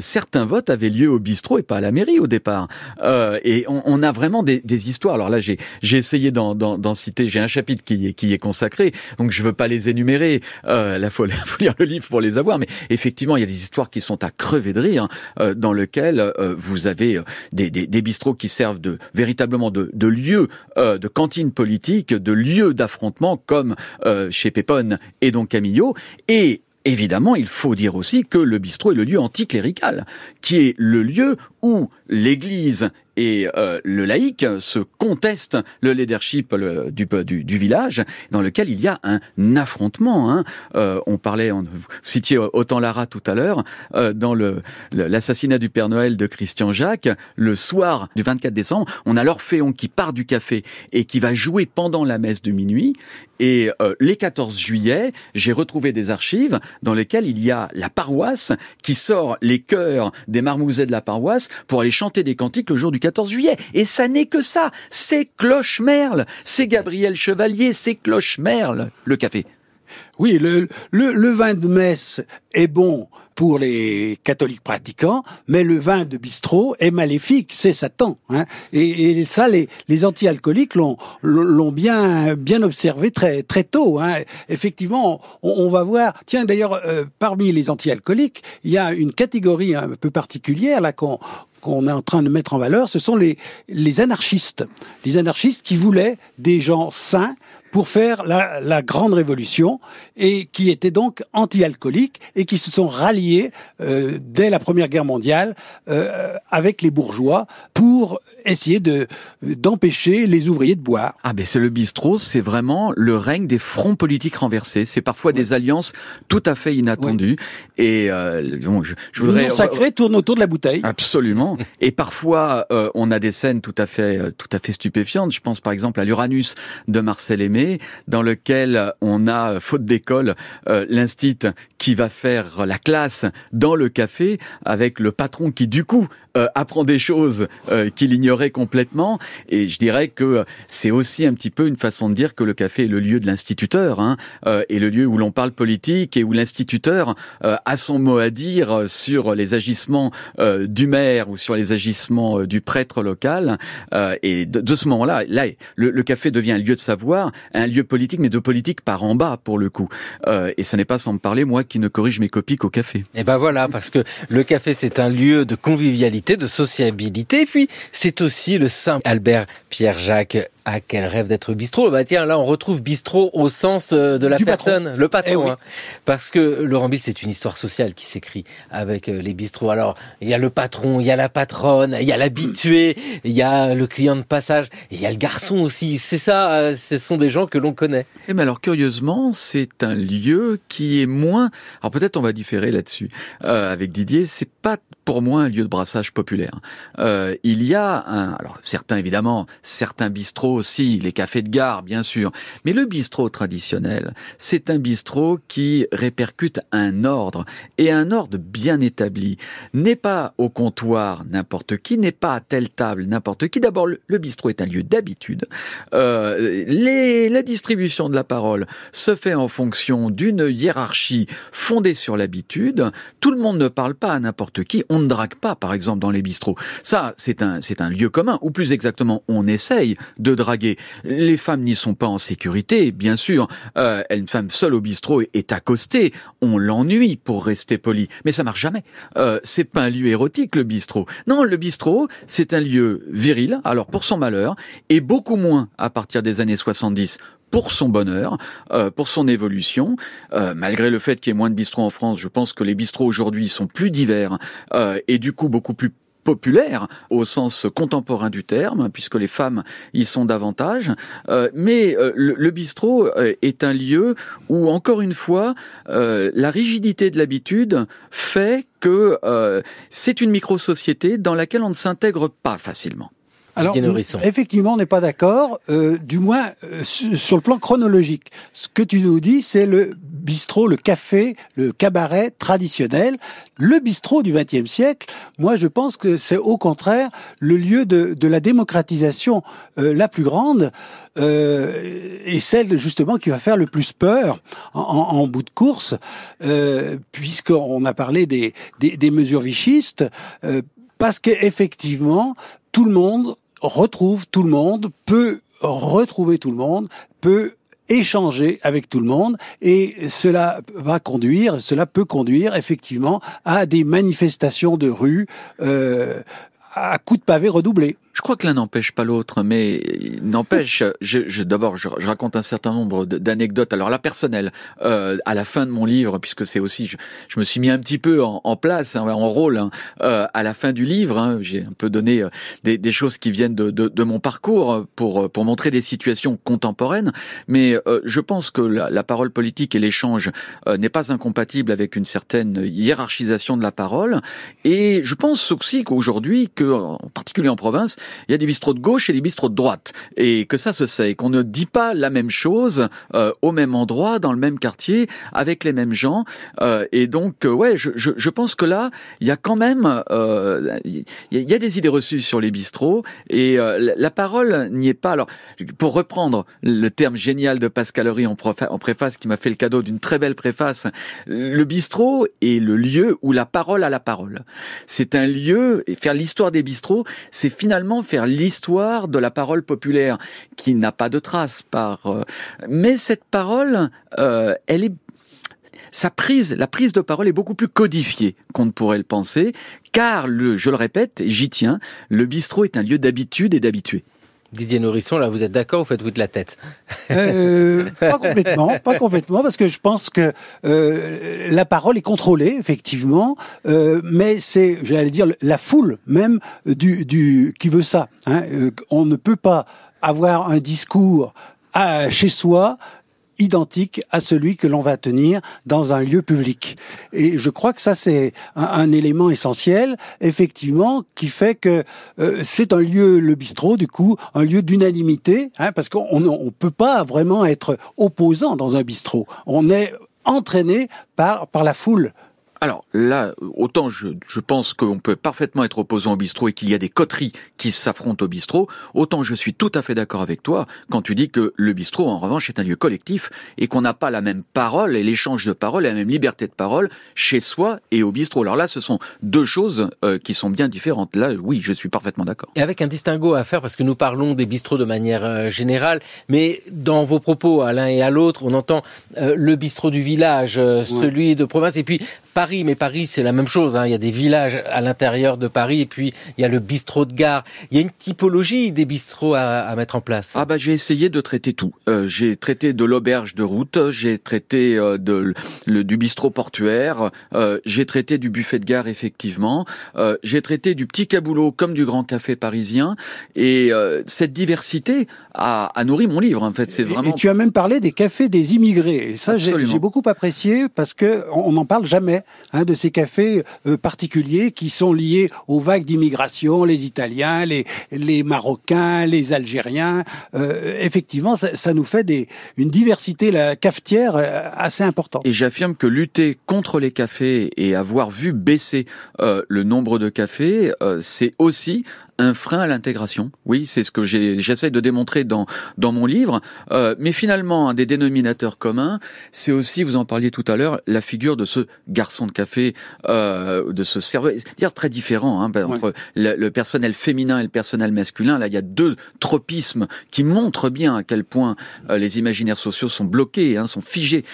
certains votes avaient lieu au bistrot et pas à la mairie au départ. Euh, et on, a vraiment des, histoires. Alors là, j'ai essayé d'en citer. J'ai un chapitre qui est, qui est consacré, donc je veux pas les énumérer. Euh, faut, faut lire le livre pour les avoir. Mais effectivement, il y a des histoires qui sont à crever de rire, hein, euh, dans lesquelles euh, vous avez des, des, bistrots qui servent de véritablement de, de de cantine politique, de lieux d'affrontement, comme chez Pépone et donc Camillo. Et Évidemment, il faut dire aussi que le bistrot est le lieu anticlérical, qui est le lieu où l'Église et euh, le laïc se contestent le leadership du, village, dans lequel il y a un affrontement. Hein. Euh, on parlait, vous citiez autant Lara tout à l'heure, euh, dans l'assassinat du Père Noël de Christian Jacques, le soir du 24 décembre, on a l'Orphéon qui part du café et qui va jouer pendant la messe de minuit, et euh, les 14 juillet, j'ai retrouvé des archives dans lesquelles il y a la paroisse qui sort les chœurs des marmousets de la paroisse pour aller chanter des cantiques le jour du 14 juillet. Et ça n'est que ça. C'est Cloche-Merle. C'est Gabriel Chevalier. C'est Cloche-Merle, le café. Oui, le, le, vin de messe est bon pour les catholiques pratiquants, mais le vin de bistrot est maléfique, c'est Satan. Hein. Et, ça, les, les anti-alcooliques l'ont, bien, bien observé très, très tôt. Hein. Effectivement, on, va voir. Tiens, d'ailleurs, euh, parmi les anti-alcooliques, il y a une catégorie un peu particulière là qu'on est en train de mettre en valeur, ce sont les, les anarchistes. Les anarchistes qui voulaient des gens sains, pour faire la, la grande révolution et qui étaient donc anti-alcooliques et qui se sont ralliés euh, dès la Première Guerre mondiale euh, euh, avec les bourgeois pour essayer de d'empêcher les ouvriers de boire. Ah ben c'est le bistrot, c'est vraiment le règne des fronts politiques renversés. C'est parfois des alliances tout à fait inattendues et euh, donc je, je voudrais monde sacrée tourne autour de la bouteille. Absolument. et parfois euh, on a des scènes tout à fait euh, tout à fait stupéfiantes. Je pense par exemple à l'Uranus de Marcel Aimé dans lequel on a, euh, faute d'école, euh, l'institut qui va faire la classe dans le café avec le patron qui du coup euh, apprend des choses euh, qu'il ignorait complètement. Et je dirais que c'est aussi un petit peu une façon de dire que le café est le lieu de l'instituteur, hein, euh, et le lieu où l'on parle politique et où l'instituteur euh, a son mot à dire sur les agissements du maire ou sur les agissements du prêtre local. et de, ce moment-là, là, le, café devient un lieu de savoir, un lieu politique, mais de politique par en bas pour le coup. et ce n'est pas sans me parler moi qui ne corrige mes copies qu'au café. Et eh ben voilà, parce que le café c'est un lieu de convivialité de sociabilité. Et puis, c'est aussi le saint Albert Pierre-Jacques ah, quel rêve d'être bistrot Bah tiens, là, on retrouve bistrot au sens euh, de la personne, le eh patron. Hein. Parce que Laurent Bill, c'est une histoire sociale qui s'écrit avec euh, les bistrots. Alors, il y a le patron, il y a la patronne, il y a l'habitué, il y a le client de passage, il y a le garçon aussi. C'est ça, euh, ce sont des gens que l'on connaît. Et eh mais ben, alors, curieusement, c'est un lieu qui est moins... Alors peut-être on va différer là-dessus. avec Didier, c'est pas pour moi un lieu de brassage populaire. il y a un... Alors certains, évidemment, certains bistrots aussi, les cafés de gare, bien sûr. Mais le bistrot traditionnel, c'est un bistrot qui répercute un ordre, et un ordre bien établi. N'est pas au comptoir n'importe qui, n'est pas à telle table n'importe qui. D'abord, le bistrot est un lieu d'habitude. Euh, la distribution de la parole se fait en fonction d'une hiérarchie fondée sur l'habitude. Tout le monde ne parle pas à n'importe qui. On ne drague pas, par exemple, dans les bistrots. Ça, c'est un, c'est un lieu commun, ou plus exactement, on essaye de draguer. Les femmes n'y sont pas en sécurité, bien sûr. Euh, une femme seule au bistrot est accostée. On l'ennuie pour rester poli. Mais ça marche jamais. Euh, c'est pas un lieu érotique, le bistrot. Non, le bistrot, c'est un lieu viril, alors pour son malheur, et beaucoup moins à partir des années 70 pour son bonheur, euh, pour son évolution. Euh, malgré le fait qu'il y ait moins de bistrots en France, je pense que les bistrots aujourd'hui sont plus divers et du coup beaucoup plus populaire au sens contemporain du terme, puisque les femmes y sont davantage. Euh, mais euh, le, bistrot euh, est un lieu où, encore une fois, la rigidité de l'habitude fait que c'est une micro-société dans laquelle on ne s'intègre pas facilement. Alors, effectivement, on n'est pas d'accord, du moins sur le plan chronologique. Ce que tu nous dis, c'est le bistrot, le café, le cabaret traditionnel, le bistrot du XXe siècle, moi je pense que c'est au contraire le lieu de, de la démocratisation euh, la plus grande euh, et celle justement qui va faire le plus peur en, bout de course, euh, puisqu'on a parlé des, des, des mesures vichistes, euh, parce qu'effectivement, tout le monde retrouve tout le monde, peut retrouver tout le monde, peut échanger avec tout le monde et cela va conduire, cela peut conduire effectivement à des manifestations de rue euh, à coups de pavé redoublés. Je crois que l'un n'empêche pas l'autre, mais n'empêche, je, je d'abord, je, raconte un certain nombre d'anecdotes. Alors la personnelle, euh, à la fin de mon livre, puisque c'est aussi, je, je, me suis mis un petit peu en, place, hein, en rôle, hein, euh, à la fin du livre, hein, j'ai un peu donné euh, des, des, choses qui viennent de, de, de, mon parcours euh, pour euh, pour montrer des situations contemporaines. Mais je pense que la, la parole politique et l'échange n'est pas incompatible avec une certaine hiérarchisation de la parole. Et je pense aussi qu'aujourd'hui, que en particulier en province, il y a des bistrots de gauche et des bistrots de droite, et que ça se sait, qu'on ne dit pas la même chose euh, au même endroit, dans le même quartier, avec les mêmes gens. Euh, et donc, euh, ouais, je, je, je, pense que là, il y a quand même, il y, a des idées reçues sur les bistrots, et la parole n'y est pas. Alors, pour reprendre le terme génial de Pascal Horry en, préface, qui m'a fait le cadeau d'une très belle préface, le bistrot est le lieu où la parole a la parole. C'est un lieu, et faire l'histoire des bistrots, c'est finalement faire l'histoire de la parole populaire qui n'a pas de trace par. Euh, mais cette parole, euh, elle est sa prise, la prise de parole est beaucoup plus codifiée qu'on ne pourrait le penser, car le, je le répète, j'y tiens, le bistrot est un lieu d'habitude et d'habitués. Didier Nourrisson, là, vous êtes d'accord, ou faites vous de la tête euh, Pas complètement, pas complètement, parce que je pense que euh, la parole est contrôlée, effectivement, euh, mais c'est, j'allais dire, la foule même du, du qui veut ça. Hein. on ne peut pas avoir un discours à, chez soi identique à celui que l'on va tenir dans un lieu public. Et je crois que ça, c'est un, élément essentiel, effectivement, qui fait que euh, c'est un lieu, le bistrot, du coup, un lieu d'unanimité, hein, parce qu'on ne peut pas vraiment être opposant dans un bistrot. On est entraîné par, par la foule. Alors là, euh, autant je, pense qu'on peut parfaitement être opposant au bistrot et qu'il y a des coteries qui s'affrontent au bistrot, autant je suis tout à fait d'accord avec toi quand tu dis que le bistrot, en revanche, est un lieu collectif et qu'on n'a pas la même parole et l'échange de parole et la même liberté de parole chez soi et au bistrot. Alors là, ce sont deux choses euh, qui sont bien différentes. Là, oui, je suis parfaitement d'accord. Et avec un distinguo à faire, parce que nous parlons des bistrots de manière euh, générale, mais dans vos propos à l'un et à l'autre, on entend le bistrot du village, celui de province, et puis Paris, mais Paris c'est la même chose. Hein. Il y a des villages à l'intérieur de Paris et puis il y a le bistrot de gare. Il y a une typologie des bistrots à, mettre en place. Ah bah j'ai essayé de traiter tout. Euh, j'ai traité de l'auberge de route, j'ai traité euh, de, du bistrot portuaire, euh, j'ai traité du buffet de gare effectivement, j'ai traité du petit caboulot comme du grand café parisien et cette diversité a, nourri mon livre en fait. C'est vraiment. Et tu as même parlé des cafés des immigrés et ça j'ai beaucoup apprécié parce que on n'en parle jamais. Hein, de ces cafés euh, particuliers qui sont liés aux vagues d'immigration, les Italiens, les, Marocains, les Algériens. Euh, effectivement, ça, nous fait une diversité la cafetière euh, assez importante. Et j'affirme que lutter contre les cafés et avoir vu baisser le nombre de cafés, c'est aussi un frein à l'intégration. Oui, c'est ce que j'essaie de démontrer dans, mon livre. Euh, mais finalement, un des dénominateurs communs, c'est aussi, vous en parliez tout à l'heure, la figure de ce garçon de café, euh, de ce serveur. C'est très différent hein, ben, entre le, personnel féminin et le personnel masculin. Là, il y a deux tropismes qui montrent bien à quel point euh, les imaginaires sociaux sont bloqués, hein, sont figés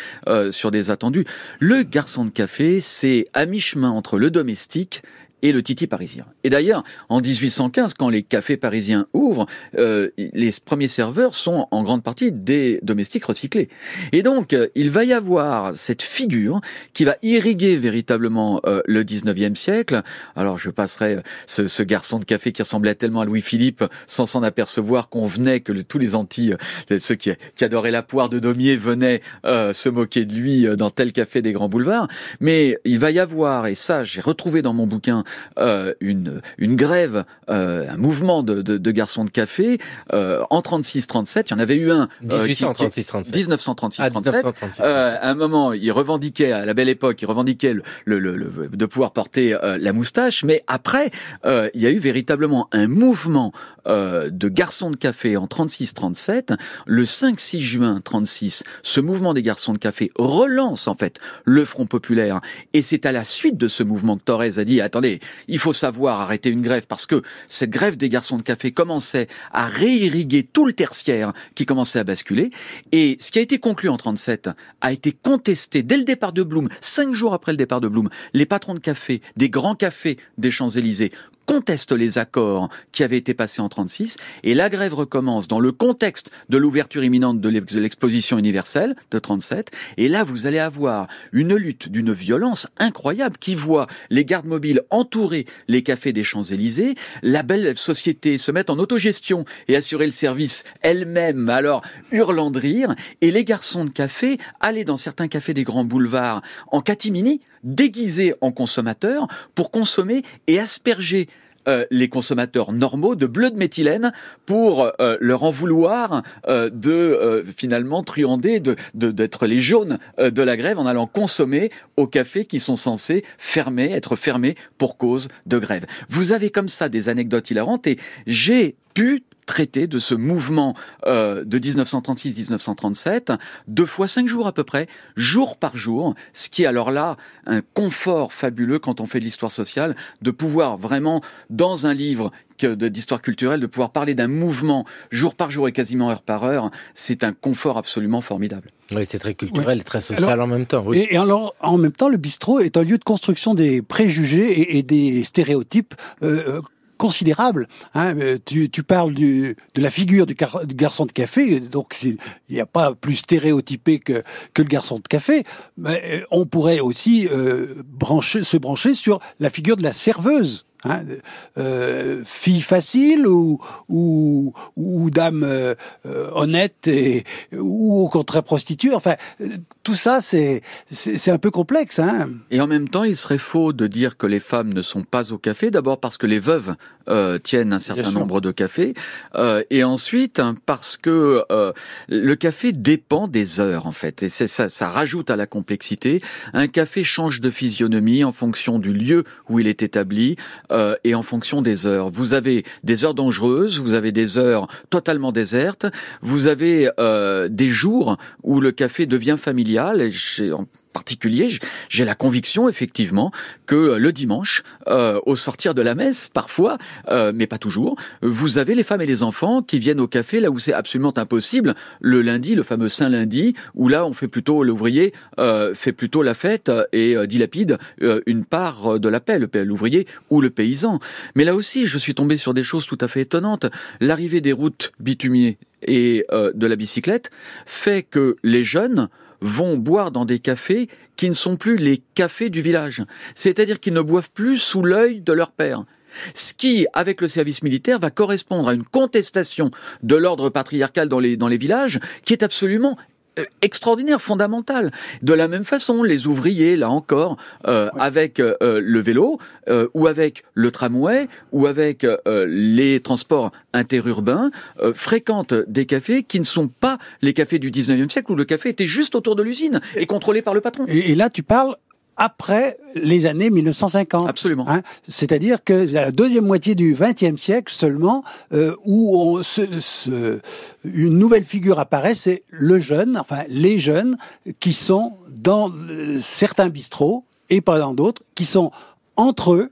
sur des attendus. Le garçon de café, c'est à mi-chemin entre le domestique et le Titi parisien. Et d'ailleurs, en 1815, quand les cafés parisiens ouvrent, euh, les premiers serveurs sont en grande partie des domestiques recyclés. Et donc, euh, il va y avoir cette figure qui va irriguer véritablement euh, le 19e siècle. Alors, je passerai ce, garçon de café qui ressemblait tellement à Louis-Philippe sans s'en apercevoir qu'on venait, que tous les Antilles, ceux qui, qui, adoraient la poire de Daumier, venaient se moquer de lui dans tel café des grands boulevards. Mais il va y avoir, et ça j'ai retrouvé dans mon bouquin, euh, une, une grève, euh, un mouvement de, garçons de café. Euh, en 36-37, il y en avait eu un. 1936-37. Ah, à un moment, il revendiquait, à la belle époque, il revendiquait le, de pouvoir porter la moustache. Mais après, il y a eu véritablement un mouvement de garçons de café en 36-37. Le 5-6 juin 36, ce mouvement des garçons de café relance en fait le Front populaire. Et c'est à la suite de ce mouvement que Torres a dit, attendez, il faut savoir arrêter une grève parce que cette grève des garçons de café commençait à réirriguer tout le tertiaire qui commençait à basculer. Et ce qui a été conclu en 37 a été contesté dès le départ de Bloom cinq jours après le départ de Bloom Les patrons de café, des grands cafés des Champs-Élysées contestent les accords qui avaient été passés en 36 et la grève recommence dans le contexte de l'ouverture imminente de l'exposition universelle de 37 et là vous allez avoir une lutte d'une violence incroyable qui voit les gardes mobiles en entourer les cafés des Champs-Élysées. La belle société se met en autogestion et assurer le service elle-même. Alors, hurlant de rire. Et les garçons de café aller dans certains cafés des grands boulevards en catimini, déguisés en consommateurs, pour consommer et asperger euh, les consommateurs normaux de bleu de méthylène pour euh, leur en vouloir euh, de finalement truander, de d'être les jaunes de la grève en allant consommer aux cafés qui sont censés fermer, être fermés pour cause de grève. Vous avez comme ça des anecdotes hilarantes et j'ai pu traité de ce mouvement euh, de 1936-1937, deux fois cinq jours à peu près, jour par jour, ce qui est alors là un confort fabuleux quand on fait de l'histoire sociale, de pouvoir vraiment, dans un livre d'histoire culturelle, de pouvoir parler d'un mouvement jour par jour et quasiment heure par heure, c'est un confort absolument formidable. Oui, c'est très culturel, et très social en même temps. Oui. Et, alors, en même temps, le bistrot est un lieu de construction des préjugés et, et des stéréotypes euh, euh considérable. Hein. Euh, tu, parles de la figure du, garçon de café, donc il n'y a pas plus stéréotypé que, le garçon de café. Mais euh, on pourrait aussi euh, brancher, se brancher sur la figure de la serveuse. Hein, euh, fille facile ou, ou, ou dame euh, honnête ou au contraire prostituée. Enfin, tout ça, c'est un peu complexe. Hein. Et en même temps, il serait faux de dire que les femmes ne sont pas au café. D'abord parce que les veuves euh, tiennent un certain nombre de cafés, et ensuite hein, parce que le café dépend des heures en fait. Et ça, ça rajoute à la complexité. Un café change de physionomie en fonction du lieu où il est établi. Euh, et en fonction des heures. Vous avez des heures dangereuses, vous avez des heures totalement désertes, vous avez euh, des jours où le café devient familial. Et particulier, j'ai la conviction effectivement que euh, le dimanche, euh, au sortir de la messe, parfois, euh, mais pas toujours, vous avez les femmes et les enfants qui viennent au café là où c'est absolument impossible. Le lundi, le fameux Saint lundi, où là on fait plutôt l'ouvrier fait plutôt la fête et dilapide une part de la paix, l'ouvrier ou le paysan. Mais là aussi, je suis tombé sur des choses tout à fait étonnantes. L'arrivée des routes bitumiers et de la bicyclette fait que les jeunes vont boire dans des cafés qui ne sont plus les cafés du village. C'est-à-dire qu'ils ne boivent plus sous l'œil de leur père. Ce qui, avec le service militaire, va correspondre à une contestation de l'ordre patriarcal dans les, dans les villages qui est absolument euh, extraordinaire, fondamental. De la même façon, les ouvriers, là encore, euh, avec euh, le vélo, ou avec le tramway, ou avec les transports interurbains, fréquentent des cafés qui ne sont pas les cafés du 19e siècle, où le café était juste autour de l'usine et contrôlé par le patron. et là, tu parles après les années 1950. Absolument. Hein. C'est-à-dire que la deuxième moitié du XXe siècle seulement, euh, où une nouvelle figure apparaît, c'est le jeune, enfin les jeunes qui sont dans euh, certains bistrots et pas dans d'autres, qui sont entre eux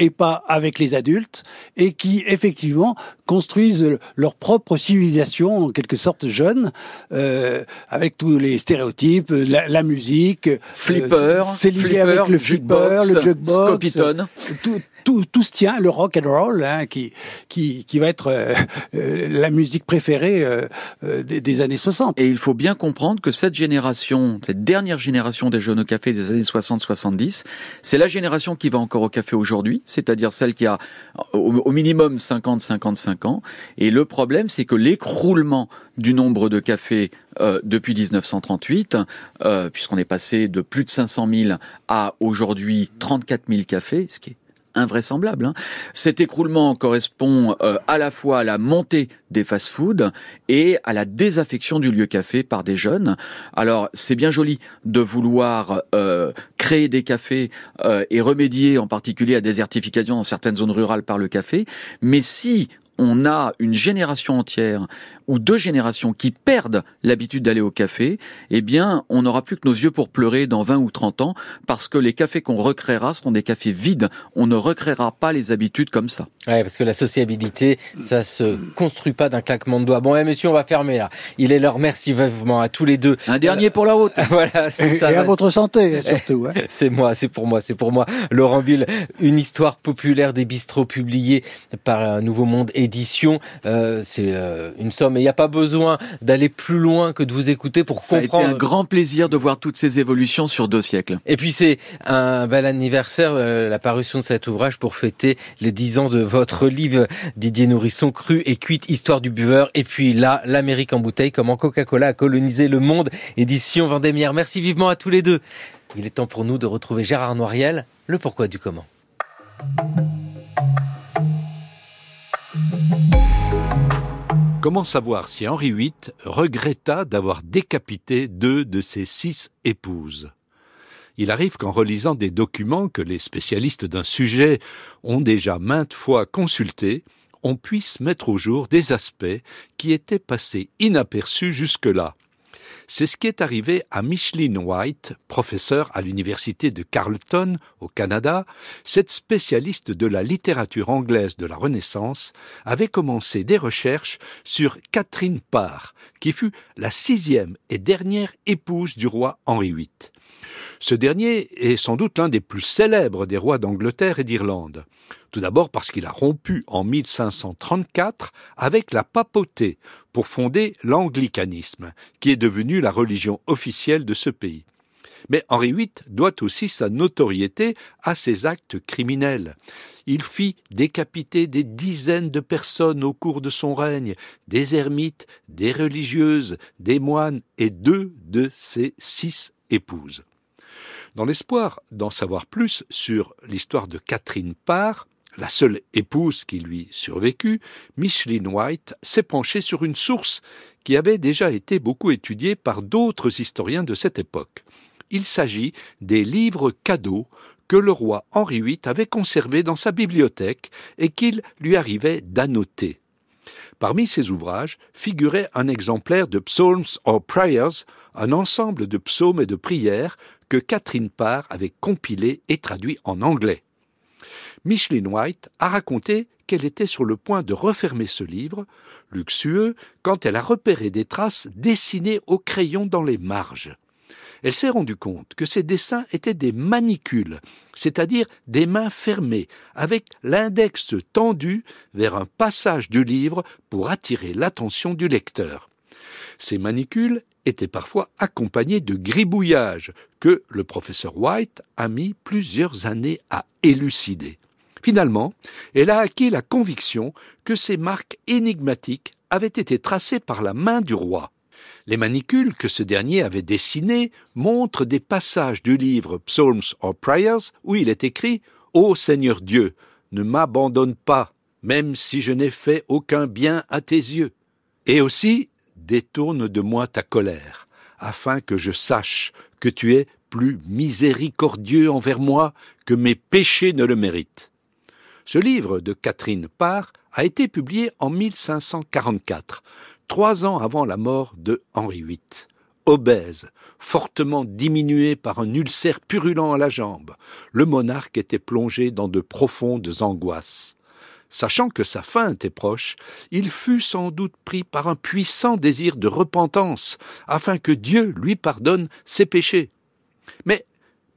et pas avec les adultes, et qui effectivement construisent leur propre civilisation en quelque sorte jeune, euh, avec tous les stéréotypes, euh, la, musique, euh, flipper, c'est lié avec le flipper, le jukebox, scopitone. tout, tout, tout se tient, le rock and roll, hein, qui, qui, qui va être euh, euh, la musique préférée euh, des, des, années 60. Et il faut bien comprendre que cette génération, cette dernière génération des jeunes au café des années 60-70, c'est la génération qui va encore au café aujourd'hui, c'est-à-dire celle qui a au, minimum 50-55 ans. Et le problème, c'est que l'écroulement du nombre de cafés depuis 1938, puisqu'on est passé de plus de 500 000 à aujourd'hui 34 000 cafés, ce qui est invraisemblable. Hein. Cet écroulement correspond euh, à la fois à la montée des fast-foods et à la désaffection du lieu café par des jeunes. Alors c'est bien joli de vouloir euh, créer des cafés euh, et remédier en particulier à désertification dans certaines zones rurales par le café, mais si on a une génération entière ou deux générations qui perdent l'habitude d'aller au café, eh bien, on n'aura plus que nos yeux pour pleurer dans 20 ou 30 ans parce que les cafés qu'on recréera seront des cafés vides. On ne recréera pas les habitudes comme ça. Ouais, parce que la sociabilité, ça se construit pas d'un claquement de doigts. Bon, eh, messieurs, on va fermer là. Il est leur Merci vivement à tous les deux. Un dernier pour la route. voilà, c'est ça. Et à votre santé, surtout. Hein. c'est moi, c'est pour moi, c'est pour moi. Laurent Ville, une histoire populaire des bistrots publiée par Nouveau Monde Édition. Euh, c'est euh, une somme il n'y a pas besoin d'aller plus loin que de vous écouter pour comprendre. été un grand plaisir de voir toutes ces évolutions sur deux siècles. Et puis c'est un bel anniversaire, euh, la parution de cet ouvrage pour fêter les dix ans de votre livre Didier Nourrisson, Cru et cuite, histoire du buveur. Et puis là, l'Amérique en bouteille, comment Coca-Cola a colonisé le monde, édition Vendémiaire. Merci vivement à tous les deux. Il est temps pour nous de retrouver Gérard Noiriel, le pourquoi du comment. Comment savoir si Henri VIII regretta d'avoir décapité deux de ses six épouses Il arrive qu'en relisant des documents que les spécialistes d'un sujet ont déjà maintes fois consultés, on puisse mettre au jour des aspects qui étaient passés inaperçus jusque-là, c'est ce qui est arrivé à Micheline White, professeure à l'université de Carleton au Canada. Cette spécialiste de la littérature anglaise de la Renaissance avait commencé des recherches sur Catherine Parr, qui fut la sixième et dernière épouse du roi Henri VIII. Ce dernier est sans doute l'un des plus célèbres des rois d'Angleterre et d'Irlande. Tout d'abord parce qu'il a rompu en 1534 avec la papauté pour fonder l'anglicanisme, qui est devenu la religion officielle de ce pays. Mais Henri VIII doit aussi sa notoriété à ses actes criminels. Il fit décapiter des dizaines de personnes au cours de son règne, des ermites, des religieuses, des moines et deux de ses six épouses dans l'espoir d'en savoir plus sur l'histoire de Catherine Parr, la seule épouse qui lui survécut, Micheline White s'est penchée sur une source qui avait déjà été beaucoup étudiée par d'autres historiens de cette époque. Il s'agit des livres cadeaux que le roi Henri VIII avait conservés dans sa bibliothèque et qu'il lui arrivait d'annoter. Parmi ces ouvrages figurait un exemplaire de Psalms or Prayers, un ensemble de psaumes et de prières que Catherine Parr avait compilé et traduit en anglais. Micheline White a raconté qu'elle était sur le point de refermer ce livre, luxueux, quand elle a repéré des traces dessinées au crayon dans les marges. Elle s'est rendue compte que ces dessins étaient des manicules, c'est-à-dire des mains fermées, avec l'index tendu vers un passage du livre pour attirer l'attention du lecteur. Ces manicules était parfois accompagné de gribouillages que le professeur White a mis plusieurs années à élucider. Finalement, elle a acquis la conviction que ces marques énigmatiques avaient été tracées par la main du roi. Les manicules que ce dernier avait dessinées montrent des passages du livre Psalms or Prayers où il est écrit Ô Seigneur Dieu, ne m'abandonne pas, même si je n'ai fait aucun bien à tes yeux. Et aussi, détourne de moi ta colère, afin que je sache que tu es plus miséricordieux envers moi que mes péchés ne le méritent. Ce livre de Catherine Parr a été publié en 1544, trois ans avant la mort de Henri VIII. Obèse, fortement diminué par un ulcère purulent à la jambe, le monarque était plongé dans de profondes angoisses. Sachant que sa fin était proche, il fut sans doute pris par un puissant désir de repentance, afin que Dieu lui pardonne ses péchés. Mais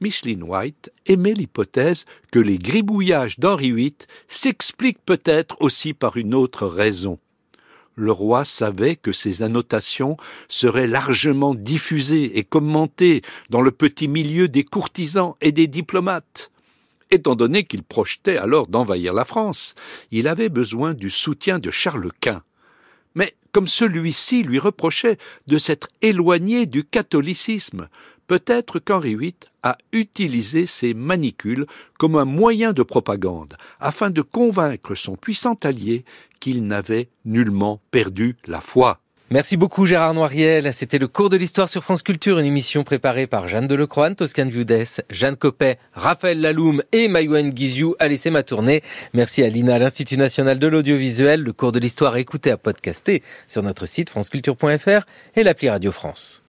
Micheline White aimait l'hypothèse que les gribouillages d'Henri VIII s'expliquent peut-être aussi par une autre raison le roi savait que ces annotations seraient largement diffusées et commentées dans le petit milieu des courtisans et des diplomates étant donné qu'il projetait alors d'envahir la France. Il avait besoin du soutien de Charles Quint. Mais comme celui-ci lui reprochait de s'être éloigné du catholicisme, peut-être qu'Henri VIII a utilisé ces manicules comme un moyen de propagande, afin de convaincre son puissant allié qu'il n'avait nullement perdu la foi. Merci beaucoup Gérard Noiriel. C'était le cours de l'histoire sur France Culture, une émission préparée par Jeanne Delecroix, Toscane Viudès, Jeanne Copet, Raphaël Laloum et Mayouane Guizou Allez c'est ma tournée. Merci à l'INA, l'Institut National de l'Audiovisuel. Le cours de l'histoire écouté à podcaster sur notre site franceculture.fr et l'appli Radio France.